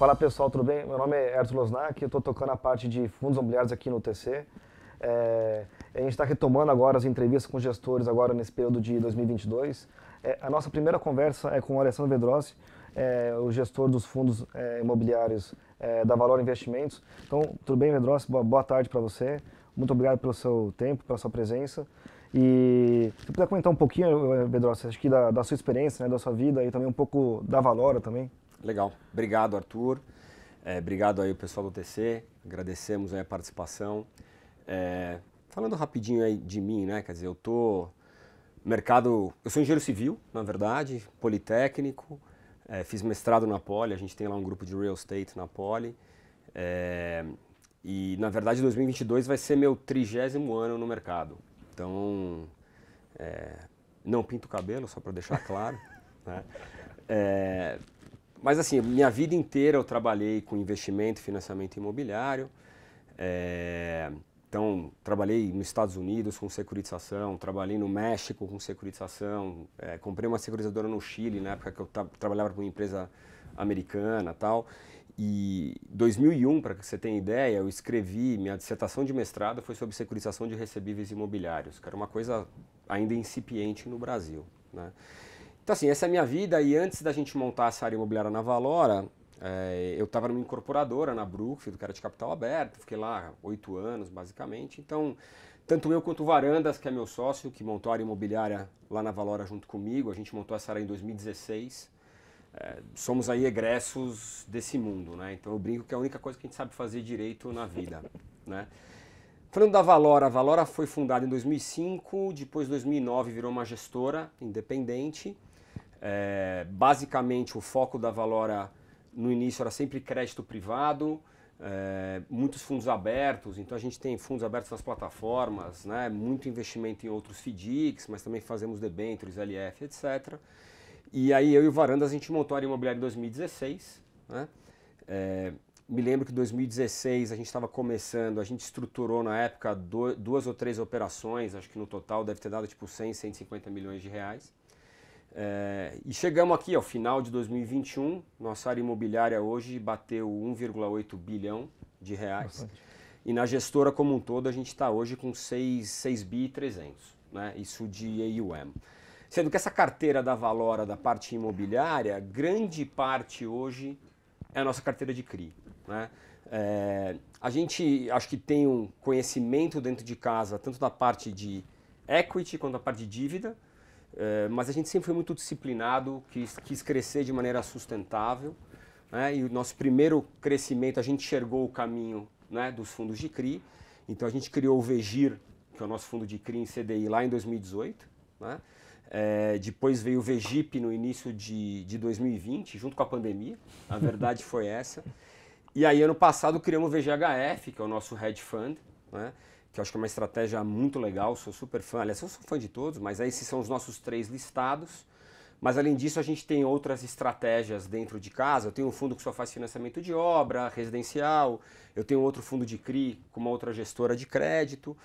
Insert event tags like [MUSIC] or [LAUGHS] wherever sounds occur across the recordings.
Fala pessoal, tudo bem? Meu nome é Erto Losnak, eu estou tocando a parte de fundos imobiliários aqui no TC. É, a gente está retomando agora as entrevistas com gestores agora nesse período de 2022. É, a nossa primeira conversa é com o Alessandro Vedrossi, é, o gestor dos fundos é, imobiliários é, da Valor Investimentos. Então, tudo bem, Vedrossi? Boa, boa tarde para você. Muito obrigado pelo seu tempo, pela sua presença. E se puder comentar um pouquinho, Vedrossi, acho que da, da sua experiência, né, da sua vida e também um pouco da Valora também. Legal. Obrigado, Arthur. É, obrigado aí o pessoal do TC. Agradecemos a participação. É, falando rapidinho aí de mim, né? Quer dizer, eu tô mercado. Eu sou engenheiro civil, na verdade, politécnico. É, fiz mestrado na Poli. A gente tem lá um grupo de real estate na Poli. É, e na verdade, 2022 vai ser meu trigésimo ano no mercado. Então, é, não pinto cabelo, só para deixar claro. [LAUGHS] né? É, mas assim, minha vida inteira eu trabalhei com investimento, financiamento imobiliário. É, então, trabalhei nos Estados Unidos com securitização, trabalhei no México com securitização, é, comprei uma securitizadora no Chile, na época que eu trabalhava para uma empresa americana tal. E 2001, para que você tenha ideia, eu escrevi, minha dissertação de mestrado foi sobre securitização de recebíveis imobiliários, que era uma coisa ainda incipiente no Brasil. Né? Então, assim, essa é a minha vida. E antes da gente montar essa área imobiliária na Valora, é, eu estava numa incorporadora na Brookfield, que era de capital aberto. Fiquei lá oito anos, basicamente. Então, tanto eu quanto o Varandas, que é meu sócio, que montou a área imobiliária lá na Valora junto comigo, a gente montou essa área em 2016. É, eh, somos aí egressos desse mundo, né? Então eu brinco que é a única coisa que a gente sabe fazer direito na vida, [LAUGHS] né? Falando da Valora, a Valora foi fundada em 2005, depois 2009 virou uma gestora independente. É, basicamente, o foco da Valora no início era sempre crédito privado, é, muitos fundos abertos, então a gente tem fundos abertos nas plataformas, né, muito investimento em outros FDICs, mas também fazemos debêntures, LF, etc. E aí eu e o Varandas a gente montou a área imobiliária em 2016. Né? É, me lembro que em 2016 a gente estava começando, a gente estruturou na época do, duas ou três operações, acho que no total deve ter dado tipo 100, 150 milhões de reais. É, e chegamos aqui ao final de 2021, nossa área imobiliária hoje bateu 1,8 bilhão de reais. Bastante. E na gestora como um todo a gente está hoje com 6, bi 300, né? isso de AUM. Sendo que essa carteira da Valora, da parte imobiliária, grande parte hoje é a nossa carteira de CRI. Né? É, a gente acho que tem um conhecimento dentro de casa, tanto da parte de equity quanto da parte de dívida, eh, mas a gente sempre foi muito disciplinado, quis, quis crescer de maneira sustentável. Né? E o nosso primeiro crescimento, a gente enxergou o caminho né, dos fundos de CRI. Então a gente criou o VEGIR, que é o nosso fundo de CRI em CDI, lá em 2018. Né? É, depois veio o VEGIP no início de, de 2020, junto com a pandemia. A verdade [LAUGHS] foi essa. E aí, ano passado, criamos o VGHF, que é o nosso hedge fund, né? que eu acho que é uma estratégia muito legal, sou super fã. Aliás, eu sou fã de todos, mas esses são os nossos três listados. Mas além disso, a gente tem outras estratégias dentro de casa. Eu tenho um fundo que só faz financiamento de obra, residencial, eu tenho outro fundo de CRI com uma outra gestora de crédito.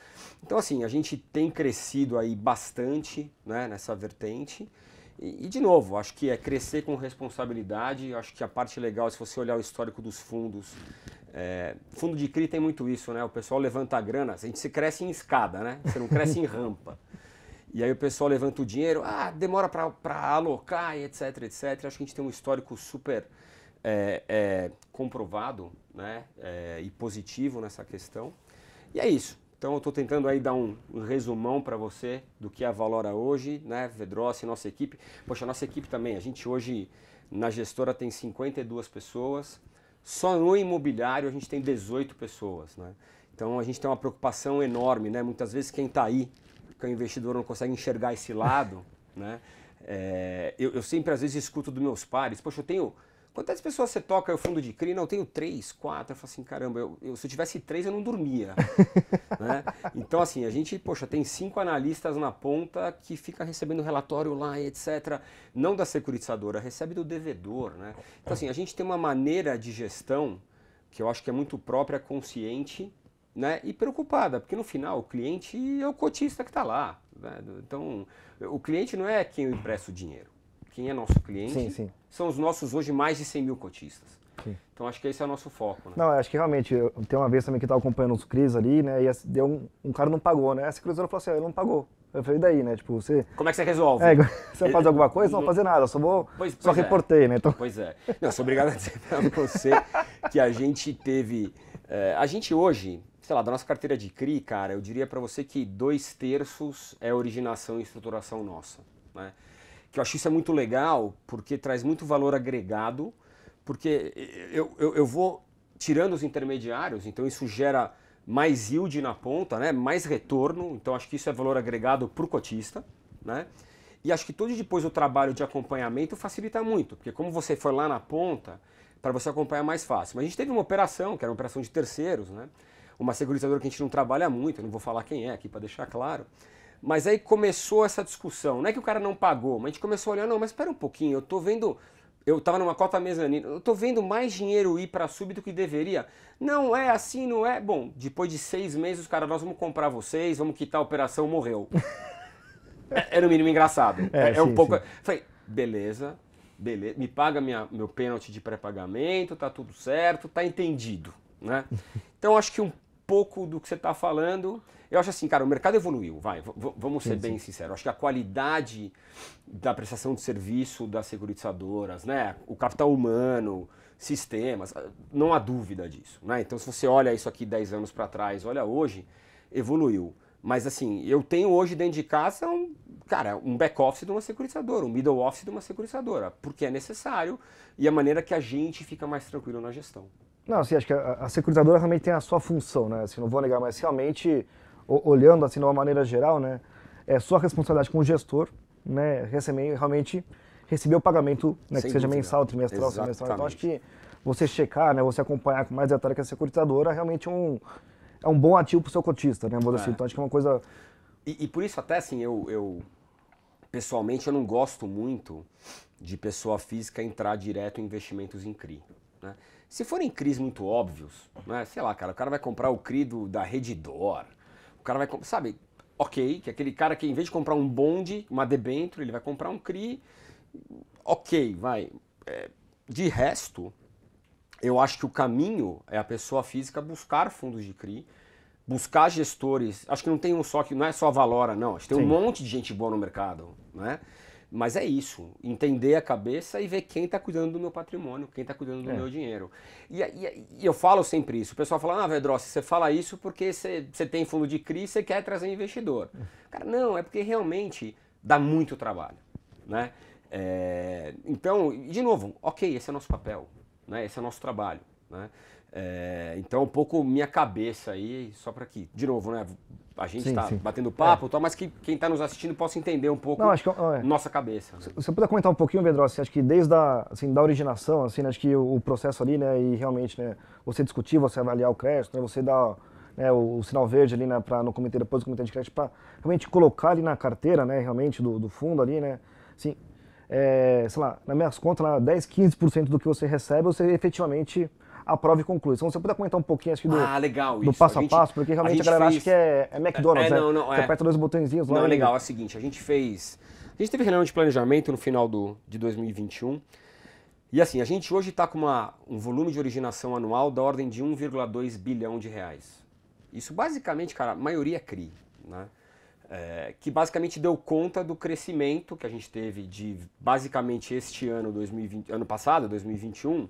Então, assim, a gente tem crescido aí bastante né, nessa vertente. E, e, de novo, acho que é crescer com responsabilidade. Acho que a parte legal, se você olhar o histórico dos fundos, é, fundo de CRI tem muito isso, né? O pessoal levanta a grana, a gente se cresce em escada, né? Você não cresce em rampa. E aí o pessoal levanta o dinheiro, ah, demora para alocar, etc, etc. Acho que a gente tem um histórico super é, é, comprovado né? É, e positivo nessa questão. E é isso. Então eu estou tentando aí dar um, resumão para você do que é a Valora hoje, né? Vedrossi, nossa equipe. Poxa, nossa equipe também, a gente hoje na gestora tem 52 pessoas, só no imobiliário a gente tem 18 pessoas, né? Então a gente tem uma preocupação enorme, né? Muitas vezes quem está aí, que é o investidor não consegue enxergar esse lado, [LAUGHS] né? É, eu, eu sempre às vezes escuto dos meus pares, poxa, eu tenho Quantas pessoas você toca o fundo de crina? Eu tenho três, quatro. Eu falo assim, caramba, eu, eu se eu tivesse três, eu não dormia. [LAUGHS] né? Então, assim, a gente, poxa, tem cinco analistas na ponta que fica recebendo relatório lá, etc. Não da securitizadora, recebe do devedor. Né? Então, assim, a gente tem uma maneira de gestão que eu acho que é muito própria, consciente né? e preocupada, porque no final o cliente é o cotista que está lá. Né? Então, o cliente não é quem eu empresta o dinheiro quem é nosso cliente sim, sim. são os nossos hoje mais de 100 mil cotistas. Sim. Então acho que esse é o nosso foco. Né? Não, acho que realmente, tem uma vez também que eu estava acompanhando os CRIs ali, né? E deu um, um cara não pagou, né? Essa cruzadora falou assim: ele não pagou. Eu falei, daí, né? Tipo, você. Como é que você resolve? É, [LAUGHS] você vai fazer alguma coisa? Não, não fazer nada, só vou. Pois, pois só é. reportei, né? Então... Pois é. Não, sou obrigado a dizer para você que a gente teve. É, a gente hoje, sei lá, da nossa carteira de CRI, cara, eu diria para você que dois terços é originação e estruturação nossa. Né? que eu acho isso é muito legal, porque traz muito valor agregado, porque eu, eu, eu vou tirando os intermediários, então isso gera mais yield na ponta, né? mais retorno, então acho que isso é valor agregado para o cotista. Né? E acho que todo depois o trabalho de acompanhamento facilita muito, porque como você foi lá na ponta, para você acompanhar é mais fácil. Mas a gente teve uma operação, que era uma operação de terceiros, né? uma segurizadora que a gente não trabalha muito, não vou falar quem é aqui para deixar claro, mas aí começou essa discussão. Não é que o cara não pagou, mas a gente começou a olhar, não, mas espera um pouquinho, eu tô vendo eu estava numa cota mezanina, eu estou vendo mais dinheiro ir para sub do que deveria. Não é assim, não é. Bom, depois de seis meses, os caras, nós vamos comprar vocês, vamos quitar a operação, morreu. [LAUGHS] é, é no mínimo engraçado. É, é, é sim, um pouco. Falei, beleza, beleza, me paga minha, meu pênalti de pré-pagamento, tá tudo certo, tá entendido. Né? Então acho que um pouco do que você está falando. Eu acho assim, cara, o mercado evoluiu, vai, vamos ser sim, bem sim. sinceros. Acho que a qualidade da prestação de serviço das seguritizadoras, né? O capital humano, sistemas, ah, não há dúvida disso, né? Então, se você olha isso aqui 10 anos para trás, olha hoje, evoluiu. Mas assim, eu tenho hoje dentro de casa um, cara, um back office de uma securitizadora, um middle office de uma securitizadora, porque é necessário e é a maneira que a gente fica mais tranquilo na gestão. Não, assim, acho que a, a securitadora realmente tem a sua função, né? Assim, não vou negar, mas realmente, olhando assim de uma maneira geral, né? É sua responsabilidade como gestor, né? Receber, realmente receber o pagamento, né? que seja mensal, trimestral, semestral. Então, acho que você checar, né? Você acompanhar com mais detalhe que a securitadora realmente é um, é um bom ativo para o seu cotista, né? Assim. É. Então, acho que é uma coisa... E, e por isso até, assim, eu, eu... Pessoalmente, eu não gosto muito de pessoa física entrar direto em investimentos em CRI, né? Se forem CRIs muito óbvios, né? sei lá, cara, o cara vai comprar o CRI do, da Redditor, o cara vai, sabe, ok, que aquele cara que em vez de comprar um bonde, uma debênture, ele vai comprar um CRI, ok, vai. É, de resto, eu acho que o caminho é a pessoa física buscar fundos de CRI, buscar gestores. Acho que não tem um só que não é só a Valora, não. Acho que tem Sim. um monte de gente boa no mercado, né? Mas é isso, entender a cabeça e ver quem está cuidando do meu patrimônio, quem está cuidando do é. meu dinheiro. E, e, e, eu falo sempre isso. O pessoal fala, ah, Vedrossi, você fala isso porque você, você tem fundo de CRI e você quer trazer investidor. Hum. Cara, não, é porque realmente dá muito trabalho, né? É, então, de novo, ok, esse é nosso papel, né? esse é nosso trabalho, né? É, então, um pouco minha cabeça aí, só para que, de novo, né? a gente está batendo papo, é. tal, mas que quem está nos assistindo possa entender um pouco não, que, é. nossa cabeça. Você né? puder comentar um pouquinho, Bedros, assim, acho que desde a, assim, da originação, assim, né, acho que o, o, processo ali, né, e realmente, né, você discutir, você avaliar o crédito, né, você dar né, o, o, sinal verde ali, né, para no comitê depois do comitê de crédito, para realmente colocar ali na carteira, né, realmente do, do fundo ali, né, assim, é, sei lá, nas minhas contas, lá, 10, 15% do que você recebe, você efetivamente a prova e conclui. Então, você puder comentar um pouquinho acho do, ah, legal, do passo a, gente, a, passo, porque realmente a, a galera fez... acha que é, é McDonald's, é, né? Você é. aperta dois botõezinhos lá. Não, legal, é o seguinte, a gente fez... A gente teve reunião de planejamento no final do, de 2021, e assim, a gente hoje está com uma, um volume de originação anual da ordem de 1,2 bilhão de reais. Isso basicamente, cara, a maioria é CRI, né? É, que basicamente deu conta do crescimento que a gente teve de basicamente este ano, 2020, ano passado, 2021,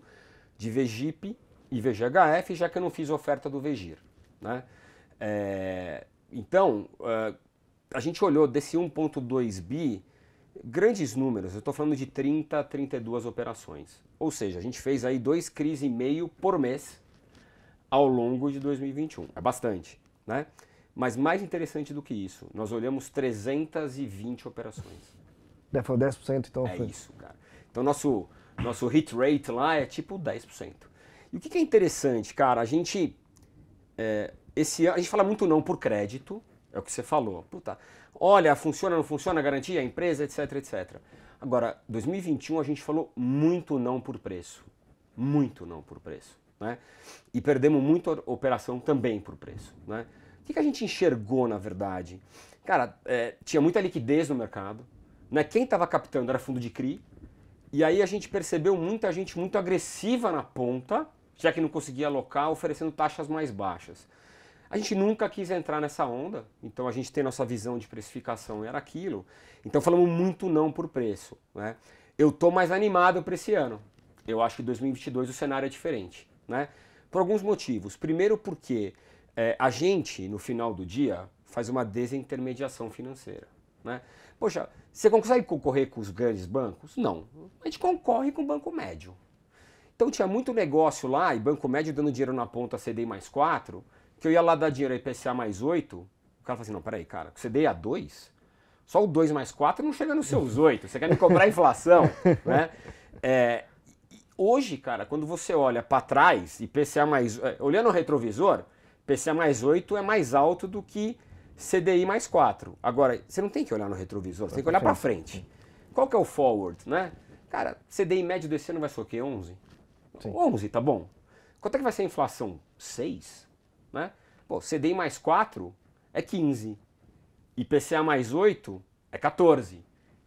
de VGIP e VGHF, já que eu não fiz oferta do VGIR. Né? É, então, é, a gente olhou desse 1.2 bi, grandes números, eu estou falando de 30 a 32 operações. Ou seja, a gente fez aí dois CRIs e meio por mês ao longo de 2021. É bastante, né? Mas mais interessante do que isso, nós olhamos 320 operações. É, foi 10% então. É foi. isso, cara. Então, nosso nosso hit rate lá é tipo 10%. E o que, que é interessante, cara? A gente. É, esse, a gente fala muito não por crédito, é o que você falou. Puta, olha, funciona, não funciona, garantia, empresa, etc, etc. Agora, 2021 a gente falou muito não por preço. Muito não por preço. Né? E perdemos muita operação também por preço. Né? O que, que a gente enxergou, na verdade? Cara, é, tinha muita liquidez no mercado. Né? Quem estava captando era fundo de CRI, e aí a gente percebeu muita gente muito agressiva na ponta, já que não conseguia alocar, oferecendo taxas mais baixas. A gente nunca quis entrar nessa onda, então a gente tem nossa visão de precificação era aquilo. Então falamos muito não por preço. Né? Eu tô mais animado para esse ano. Eu acho que 2022 o cenário é diferente, né? Por alguns motivos. Primeiro porque é, a gente no final do dia faz uma desintermediação financeira. Né? Poxa, você consegue concorrer com os grandes bancos? Não. A gente concorre com o banco médio. Então tinha muito negócio lá, e banco médio dando dinheiro na ponta CD mais 4, que eu ia lá dar dinheiro a IPCA mais 8, o cara fala assim, não, peraí, cara, CD a 2? Só o 2 mais 4 não chega nos seus 8, você quer me cobrar inflação, [LAUGHS] né? É, hoje, cara, quando você olha para trás, IPCA mais... É, olhando o retrovisor, IPCA mais 8 é mais alto do que CDI mais 4. Agora, você não tem que olhar no retrovisor, você tem que olhar para frente. Qual que é o forward, né? Cara, CDI médio desse ano vai ser o quê? 11? Sim. 11, tá bom. Quanto é que vai ser a inflação? 6, né? Pô, CDI mais 4 é 15. IPCA mais 8 é 14,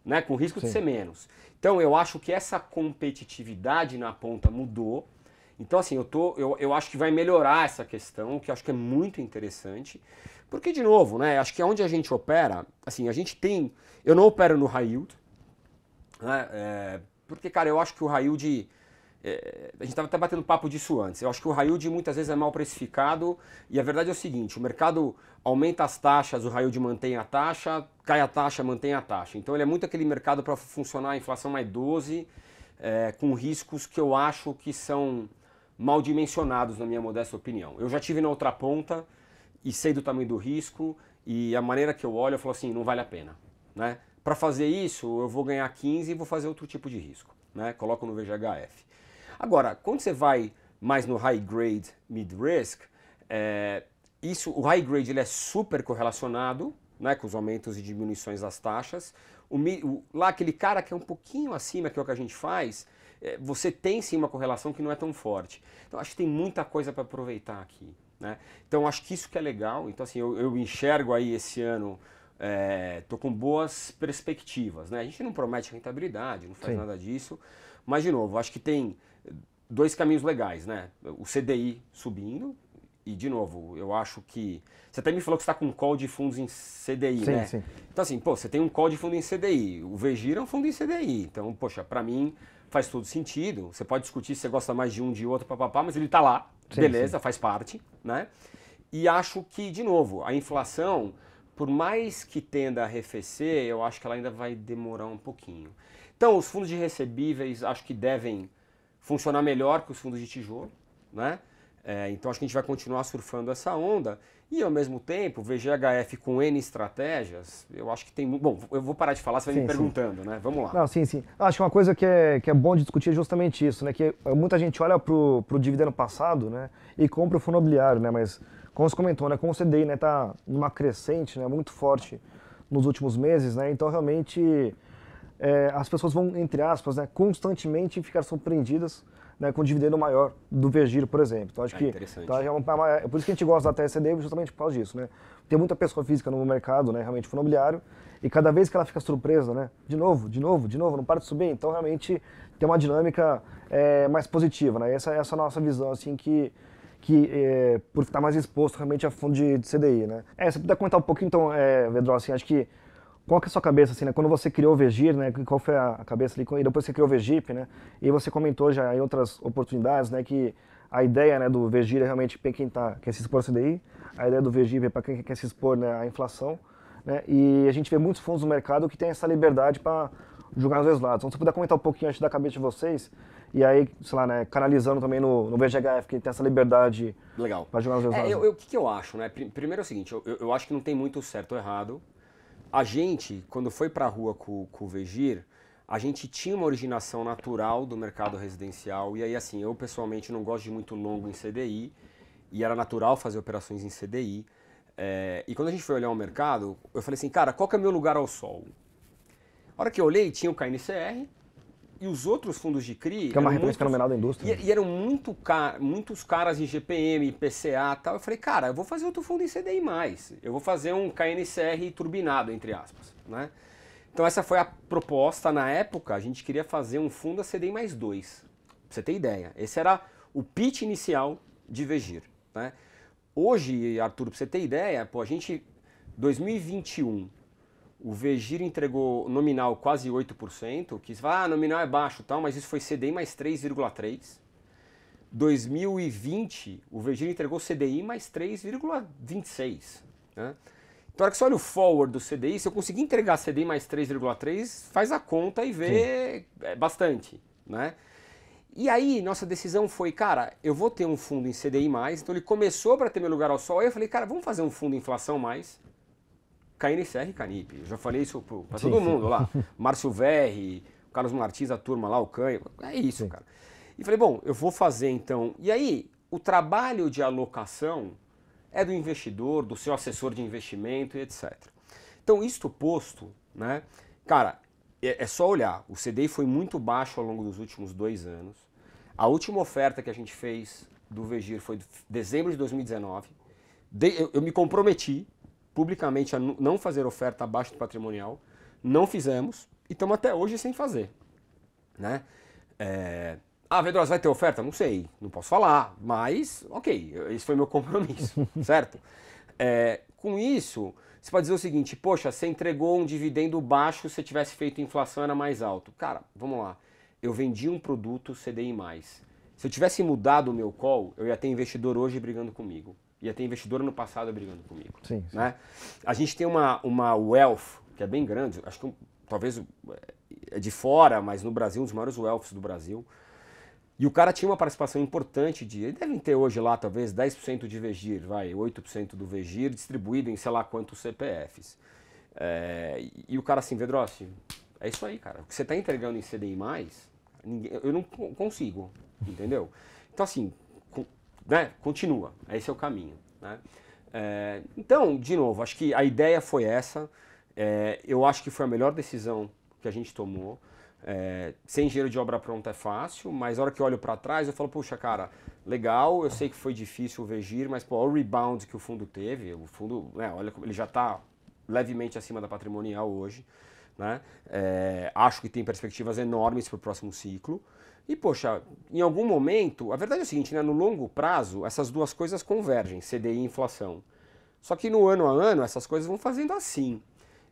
né? Com risco Sim. de ser menos. Então, eu acho que essa competitividade na ponta mudou então, assim, eu, tô, eu, eu acho que vai melhorar essa questão, que eu acho que é muito interessante. Porque, de novo, né, acho que é onde a gente opera, assim, a gente tem. Eu não opero no high yield, né, é, porque, cara, eu acho que o high yield. É, a gente estava até batendo papo disso antes. Eu acho que o high yield muitas vezes é mal precificado e a verdade é o seguinte: o mercado aumenta as taxas, o high yield mantém a taxa, cai a taxa, mantém a taxa. Então, ele é muito aquele mercado para funcionar a inflação mais 12, é, com riscos que eu acho que são mal dimensionados, na minha modesta opinião. Eu já tive na outra ponta e sei do tamanho do risco e a maneira que eu olho, eu falo assim, não vale a pena, né? Para fazer isso, eu vou ganhar 15 e vou fazer outro tipo de risco, né? Coloco no VGHF. Agora, quando você vai mais no high grade, mid risk, é, isso, o high grade ele é super correlacionado, né, com os aumentos e diminuições das taxas. O, o, lá aquele cara que é um pouquinho acima que é o que a gente faz, é, você tem sim uma correlação que não é tão forte. Então acho que tem muita coisa para aproveitar aqui. Né? Então acho que isso que é legal. Então assim, eu, eu enxergo aí esse ano, estou é, com boas perspectivas. Né? A gente não promete rentabilidade, não faz sim. nada disso. Mas de novo, acho que tem dois caminhos legais, né? O CDI subindo, e de novo, eu acho que. Você até me falou que está com um call de fundos em CDI, sim, né? Sim. Então, assim, pô, você tem um call de fundo em CDI. O Vegira é um fundo em CDI. Então, poxa, para mim, faz todo sentido. Você pode discutir se você gosta mais de um, de outro, papapá, mas ele está lá, sim, beleza, sim. faz parte, né? E acho que, de novo, a inflação, por mais que tenda a arrefecer, eu acho que ela ainda vai demorar um pouquinho. Então, os fundos de recebíveis acho que devem funcionar melhor que os fundos de tijolo, né? É, então acho que a gente vai continuar surfando essa onda e ao mesmo tempo VGHF com N estratégias, eu acho que tem. Bom, eu vou parar de falar, você vai sim, me perguntando, sim. né? Vamos lá. Não, sim, sim. Acho que uma coisa que é, que é bom de discutir é justamente isso, né? Que eh, muita gente olha para o dividendo passado né? e compra o fundo imobiliário, né? Mas como você comentou, né? Como o CDI né? tá numa crescente né? muito forte nos últimos meses, né? Então realmente é, as pessoas vão, entre aspas, né? constantemente ficar surpreendidas né, com dividendo maior do Vergílio, por exemplo. Então, acho ah, tá, é que então, é, uma, é, por isso que a gente gosta da TSDB, justamente por causa disso. Né? Tem muita pessoa física no mercado, né, realmente, imobiliário, e cada vez que ela fica surpresa, né, de novo, de novo, de novo, não para de subir. Então, realmente, tem uma dinâmica é, mais positiva. Né? Essa, essa é a nossa visão, assim, que que é, por estar mais exposto realmente a fundo de, de CDI, né? É, você puder comentar um pouquinho, então, é, Vedro, assim, acho que qual que é a sua cabeça, assim, né? Quando você criou o Vegir, né? Qual foi a cabeça ali? E depois você criou o Vegip, né? E você comentou já em outras oportunidades, né? Que a ideia né, do Vegir é realmente para quem tá, quer se expor ao CDI. A ideia do Vegip é para quem quer se expor né, à inflação. Né? E a gente vê muitos fundos no mercado que tem essa liberdade para jogar nos dois lados. Então, se puder comentar um pouquinho antes da cabeça de vocês, e aí, sei lá, né, canalizando também no, no VGHF, que tem essa liberdade Legal. para jogar nos dois é, lados. O que, que eu acho? Né? Primeiro é o seguinte, eu, eu acho que não tem muito certo ou errado. A gente, quando foi para a rua com, com o Vegir, a gente tinha uma originação natural do mercado residencial. E aí, assim, eu pessoalmente não gosto de muito longo em CDI. E era natural fazer operações em CDI. É, eh, e quando a gente foi olhar o mercado, eu falei assim, cara, qual que é o meu lugar ao sol? A hora que eu olhei, tinha o KNCR, e os outros fundos de CRI. Que é uma referência fenomenal da indústria. E, e eram muito car, muitos caras em GPM, PCA tal. Eu falei, cara, eu vou fazer outro fundo em CDI. Mais. Eu vou fazer um KNCR turbinado, entre aspas. Né? Então, essa foi a proposta na época. A gente queria fazer um fundo a CDI mais dois. Pra você ter ideia. Esse era o pitch inicial de Vegir. Né? Hoje, Arthur, pra você ter ideia, pô, a gente. 2021 o Vegir entregou nominal quase 8%, que ah, nominal é baixo tal, mas isso foi CDI mais 3,3%. 2020, o Vegir entregou CDI mais 3,26%. Né? Então, hora que você olha o forward do CDI, se eu conseguir entregar CDI mais 3,3, faz a conta e vê é bastante, né? E aí, nossa decisão foi, cara, eu vou ter um fundo em CDI mais, então ele começou para ter meu lugar ao sol, aí eu falei, cara, vamos fazer um fundo inflação mais, KNCR e Canip. Eu já falei isso para todo sim. mundo lá. [LAUGHS] Márcio Verri, Carlos Martins, a turma lá, o Canho. É isso, sim. cara. E falei, bom, eu vou fazer então. E aí, o trabalho de alocação é do investidor, do seu assessor de investimento e etc. Então, isto posto, né? Cara, é, é só olhar. O CDI foi muito baixo ao longo dos últimos dois anos. A última oferta que a gente fez do Vegir foi de dezembro de 2019. De, eu, eu me comprometi publicamente a não fazer oferta abaixo do patrimonial. Não fizemos e estamos até hoje sem fazer. Né? É... Ah, Vedros, vai ter oferta? Não sei, não posso falar, mas ok, esse foi meu [LAUGHS] compromisso, certo? É, com isso, você pode dizer o seguinte: poxa, você entregou um dividendo baixo, se tivesse feito inflação era mais alto. Cara, vamos lá. Eu vendi um produto CDI. Mais. Se eu tivesse mudado o meu call, eu ia ter investidor hoje brigando comigo ia ter investidor ano passado brigando comigo. Sim, sim. Né? A gente tem uma, uma wealth que é bem grande, acho que um, talvez é, é de fora, mas no Brasil, um dos maiores wealths do Brasil. E o cara tinha uma participação importante de. Ele devem ter hoje lá, talvez, 10% de Vegir, vai, 8% do Vegir, distribuído em sei lá quantos CPFs. É, e o cara assim, Vedrossi, é isso aí, cara. O que você está entregando em CDI, ninguém, eu não consigo, entendeu? Então, assim, né, continua. Esse é o caminho. Né? É, então, de novo, acho que a ideia foi essa. É, eu acho que foi a melhor decisão que a gente tomou. É, sem dinheiro de obra pronta é fácil, mas a hora que eu olho para trás eu falo, puxa, cara, legal, eu sei que foi difícil o Vegir, mas pô, olha o rebound que o fundo teve, o fundo, né, olha, ele já está levemente acima da patrimonial hoje, né? É, acho que tem perspectivas enormes para o próximo ciclo. E, poxa, em algum momento, a verdade é o seguinte, né? no longo prazo, essas duas coisas convergem, CDI e inflação. Só que no ano a ano, essas coisas vão fazendo assim.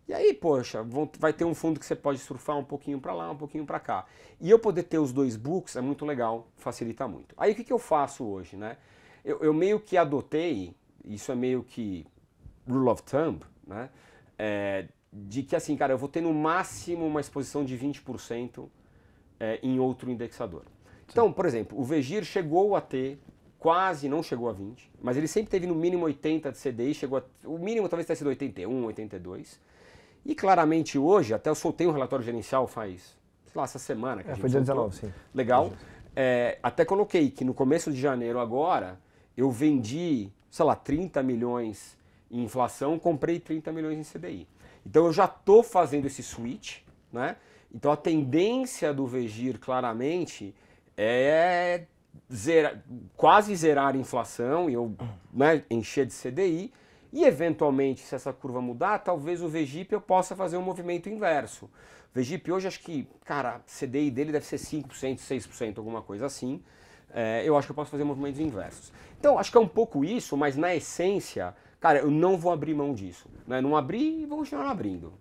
E aí, poxa, vão, vai ter um fundo que você pode surfar um pouquinho para lá, um pouquinho para cá. E eu poder ter os dois books é muito legal, facilita muito. Aí o que, que eu faço hoje, né? Eu, eu meio que adotei, isso é meio que rule of thumb, né? É, de que assim, cara, eu vou ter no máximo uma exposição de 20% é, em outro indexador. Sim. Então, por exemplo, o Vegir chegou a ter, quase não chegou a 20, mas ele sempre teve no mínimo 80 de CDI, chegou a, o mínimo talvez tenha sido 81, 82. E claramente hoje, até eu soltei um relatório gerencial faz, sei lá, essa semana. Que é, a gente foi dia 19, sim. Legal. É, até coloquei que no começo de janeiro agora, eu vendi, sei lá, 30 milhões em inflação, comprei 30 milhões em CDI. Então eu já estou fazendo esse switch, né? Então a tendência do Vegir, claramente, é zerar, quase zerar a inflação e eu né, encher de CDI. E eventualmente, se essa curva mudar, talvez o Vegip eu possa fazer um movimento inverso. O Vegip hoje acho que, cara, CDI dele deve ser 5%, 6%, alguma coisa assim. É, eu acho que eu posso fazer movimentos inversos. Então, acho que é um pouco isso, mas na essência, cara, eu não vou abrir mão disso. Né? Não abri e vou continuar abrindo.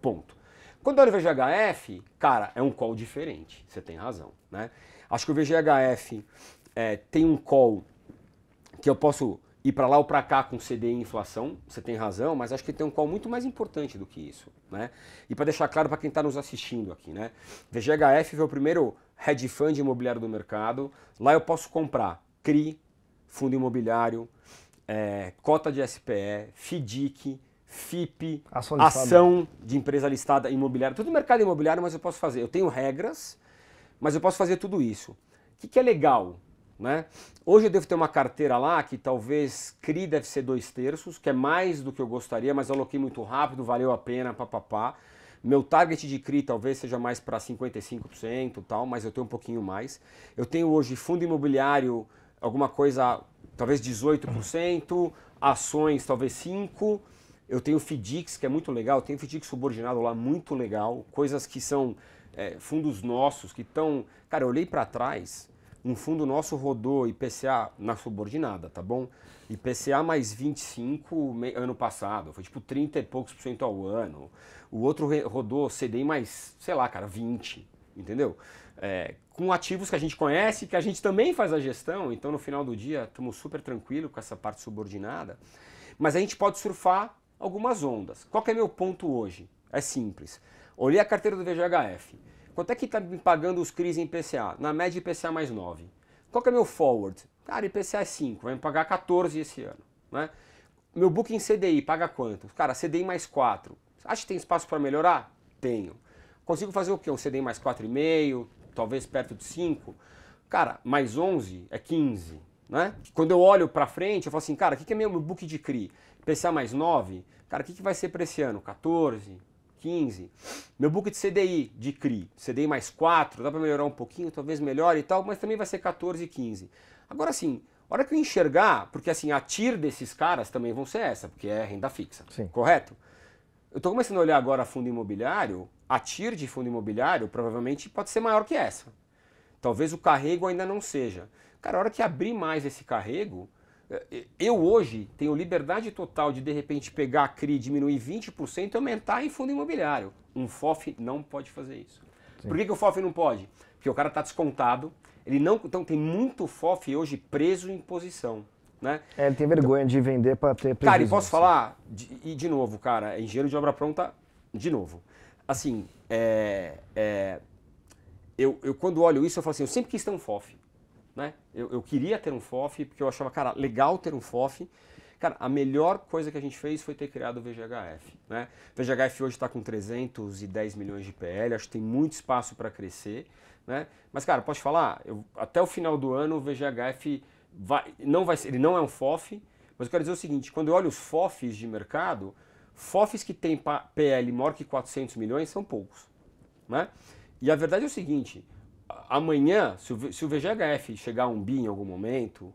Ponto. Quando olha o VGHF, cara, é um call diferente, você tem razão, né? Acho que o VGHF é, tem um call que eu posso ir para lá ou para cá com CD e inflação, você tem razão, mas acho que tem um call muito mais importante do que isso, né? E para deixar claro para quem está nos assistindo aqui, né? VGHF foi o primeiro hedge fund imobiliário do mercado, lá eu posso comprar CRI, fundo imobiliário, é, cota de SPE, FDIC, FIP, ação, ação né? de empresa listada imobiliária, tudo mercado imobiliário, mas eu posso fazer. Eu tenho regras, mas eu posso fazer tudo isso. O que, que é legal? Né? Hoje eu devo ter uma carteira lá que talvez CRI deve ser dois terços, que é mais do que eu gostaria, mas eu aloquei muito rápido, valeu a pena, papapá. Meu target de CRI talvez seja mais para 55% tal, mas eu tenho um pouquinho mais. Eu tenho hoje fundo imobiliário, alguma coisa, talvez 18%, ações talvez 5%, eu tenho fidix que é muito legal, tem fidix subordinado lá, muito legal. Coisas que são é, fundos nossos, que estão... Cara, eu olhei para trás, um fundo nosso rodou IPCA na subordinada, tá bom? IPCA mais 25 ano passado, foi tipo 30 e poucos por cento ao ano. O outro rodou CDI mais, sei lá, cara, 20, entendeu? É, com ativos que a gente conhece, que a gente também faz a gestão, então no final do dia estamos super tranquilo com essa parte subordinada. Mas a gente pode surfar algumas ondas. Qual é meu ponto hoje? É simples. Olhei a carteira do VGHF. Quanto é que está me pagando os CRIs em IPCA? Na média IPCA mais 9. Qual é meu forward? Cara, IPCA é 5, vai me pagar 14 esse ano. Né? Meu book em CDI paga quanto? Cara, CDI mais 4. Acho que tem espaço para melhorar? Tenho. Consigo fazer o quê? Um CDI mais 4,5, talvez perto de 5? Cara, mais 11 é 15. Né? Quando eu olho para frente, eu falo assim, cara, o que, que é meu book de CRI? PCA mais 9, cara, o que, que vai ser para esse ano? 14, 15. Meu book de CDI de CRI, CDI mais 4, dá para melhorar um pouquinho, talvez melhore e tal, mas também vai ser 14, 15. Agora sim, hora que eu enxergar, porque assim, a TIR desses caras também vão ser essa, porque é renda fixa, sim. correto? Eu estou começando a olhar agora fundo imobiliário, a TIR de fundo imobiliário provavelmente pode ser maior que essa. Talvez o carrego ainda não seja. Cara, a hora que abrir mais esse carrego, é, eu hoje tenho liberdade total de de repente pegar a CRI, diminuir 20% e aumentar em fundo imobiliário. Um FOF não pode fazer isso. Sim. Por que, que o FOF não pode? Porque o cara está descontado, ele não. Então tem muito FOF hoje preso em posição. Né? É, ele tem então vergonha então, de vender para ter prejuízo. Cara, e posso assim. falar? De, e de novo, cara, é engenheiro de obra pronta, de novo. Assim, é, é, eu, eu, quando olho isso, eu falo assim, eu sempre quis ter um FOF. Né? Eu, eu queria ter um FOF, porque eu achava, cara, legal ter um FOF. Cara, a melhor coisa que a gente fez foi ter criado o VGHF. Né? O VGHF hoje está com 310 milhões de PL, acho que tem muito espaço para crescer. Né? Mas, cara, posso te falar? Eu, até o final do ano o VGHF vai, não vai ser, ele não é um FOF, mas eu quero dizer o seguinte: quando eu olho os FOFs de mercado, FOFs que têm PL maior que 400 milhões são poucos. Né? E a verdade é o seguinte: Amanhã, se o, VGHF chegar a um bi em algum momento,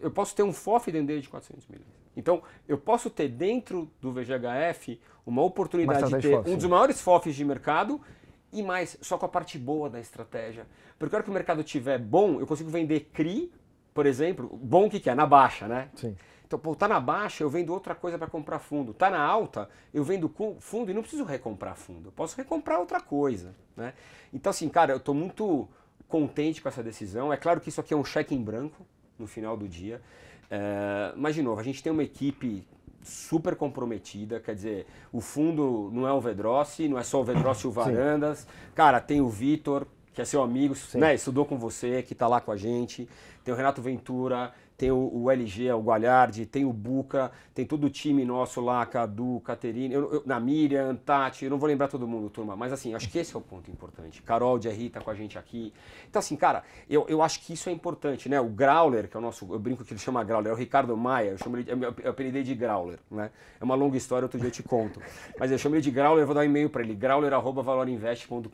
eu posso ter um FOF dentro dele de 400 milhões. Então, eu posso ter dentro do VGHF uma oportunidade de ter um dos maiores FOFs de mercado e mais, só com a parte boa da estratégia. Porque a hora que o mercado tiver bom, eu consigo vender CRI, por exemplo, bom o que, que é? Na baixa, né? Sim. Então, pô, tá na baixa, eu vendo outra coisa para comprar fundo. Tá na alta, eu vendo fundo e não preciso recomprar fundo. Eu posso recomprar outra coisa, né? Então, assim, cara, eu tô muito contente com essa decisão. É claro que isso aqui é um cheque em branco no final do dia. É, mas, de novo, a gente tem uma equipe super comprometida, quer dizer, o fundo não é o Vedrossi, não é só o Vedrossi e o Varandas. Sim. Cara, tem o Vitor, que é seu amigo, né, estudou com você, que está lá com a gente. Tem o Renato Ventura, tem o, o LG, é o Gualhardi, tem o Buca, tem todo o time nosso lá, Cadu, Caterina, eu, eu, na Miriam, Tati, eu não vou lembrar todo mundo, turma, mas assim, acho que esse é o ponto importante. Carol de Rita tá com a gente aqui. Então, assim, cara, eu, eu acho que isso é importante, né? O Grauler, que é o nosso, eu brinco que ele chama Grauler, é o Ricardo Maia, eu chamo ele, eu, apelidei de Grauler, né? É uma longa história, outro dia eu te conto. [LAUGHS] mas eu chamo ele de Grauler, vou dar um e-mail para ele, grauler.valorinvest.com.br,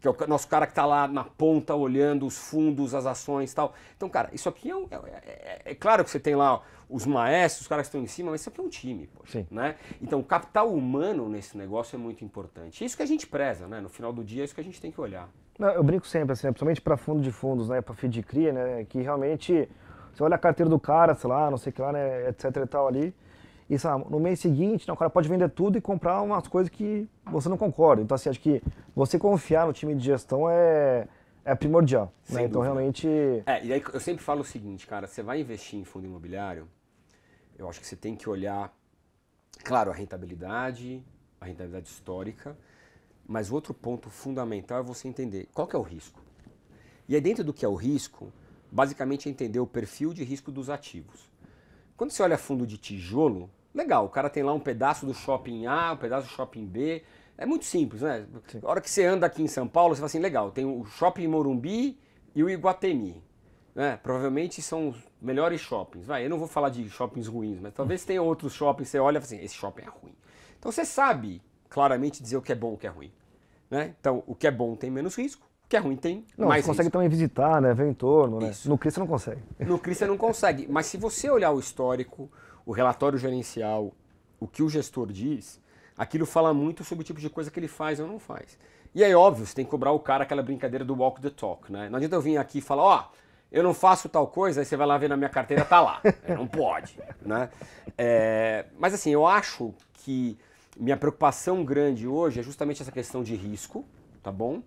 que é o nosso cara que tá lá na ponta olhando os fundos, as ações e tal. Então, cara, isso aqui é um, é, é, é, é, claro que você tem lá os maestros, os caras que estão em cima, mas isso aqui é um time, né? Então, o capital humano nesse negócio é muito importante. é Isso que a gente preza, né? No final do dia, é isso que a gente tem que olhar. Não, eu brinco sempre, assim, né? principalmente para fundo de fundos, né? Para FIDCRIA, né? Que realmente, você olha a carteira do cara, sei lá, não sei o que lá, né? Etc e tal ali. E sabe, no mês seguinte, não, né, o cara pode vender tudo e comprar umas coisas que você não concorda. Então, assim, acho que você confiar no time de gestão é é primordial. Né? Então realmente. É, e aí eu sempre falo o seguinte, cara, você vai investir em fundo imobiliário, eu acho que você tem que olhar, claro, a rentabilidade, a rentabilidade histórica, mas outro ponto fundamental é você entender qual que é o risco. E aí dentro do que é o risco, basicamente é entender o perfil de risco dos ativos. Quando você olha fundo de tijolo, legal, o cara tem lá um pedaço do shopping A, um pedaço do shopping B, é muito simples, né? Sim. A hora que você anda aqui em São Paulo, você fala assim, legal, tem o Shopping Morumbi e o Iguatemi. Né? Provavelmente são os melhores shoppings. Vai, eu não vou falar de shoppings ruins, mas talvez tenha outros shoppings, você olha e fala assim, esse shopping é ruim. Então você sabe claramente dizer o que é bom e o que é ruim. Né? Então, o que é bom tem menos risco, o que é ruim tem não, mais Você consegue risco. também visitar, né? ver em torno, Né? No Cris você não consegue. No Cris você não consegue. mas se você olhar o histórico, o relatório gerencial, o que o gestor diz aquilo fala muito sobre o tipo de coisa que ele faz ou não faz. E aí, óbvio, você tem que cobrar o cara aquela brincadeira do walk the talk, né? Não adianta eu vir aqui e falar, ó, oh, eu não faço tal coisa, aí você vai lá ver na minha carteira, tá lá. É, não pode, né? É, mas assim, eu acho que minha preocupação grande hoje é justamente essa questão de risco, tá bom?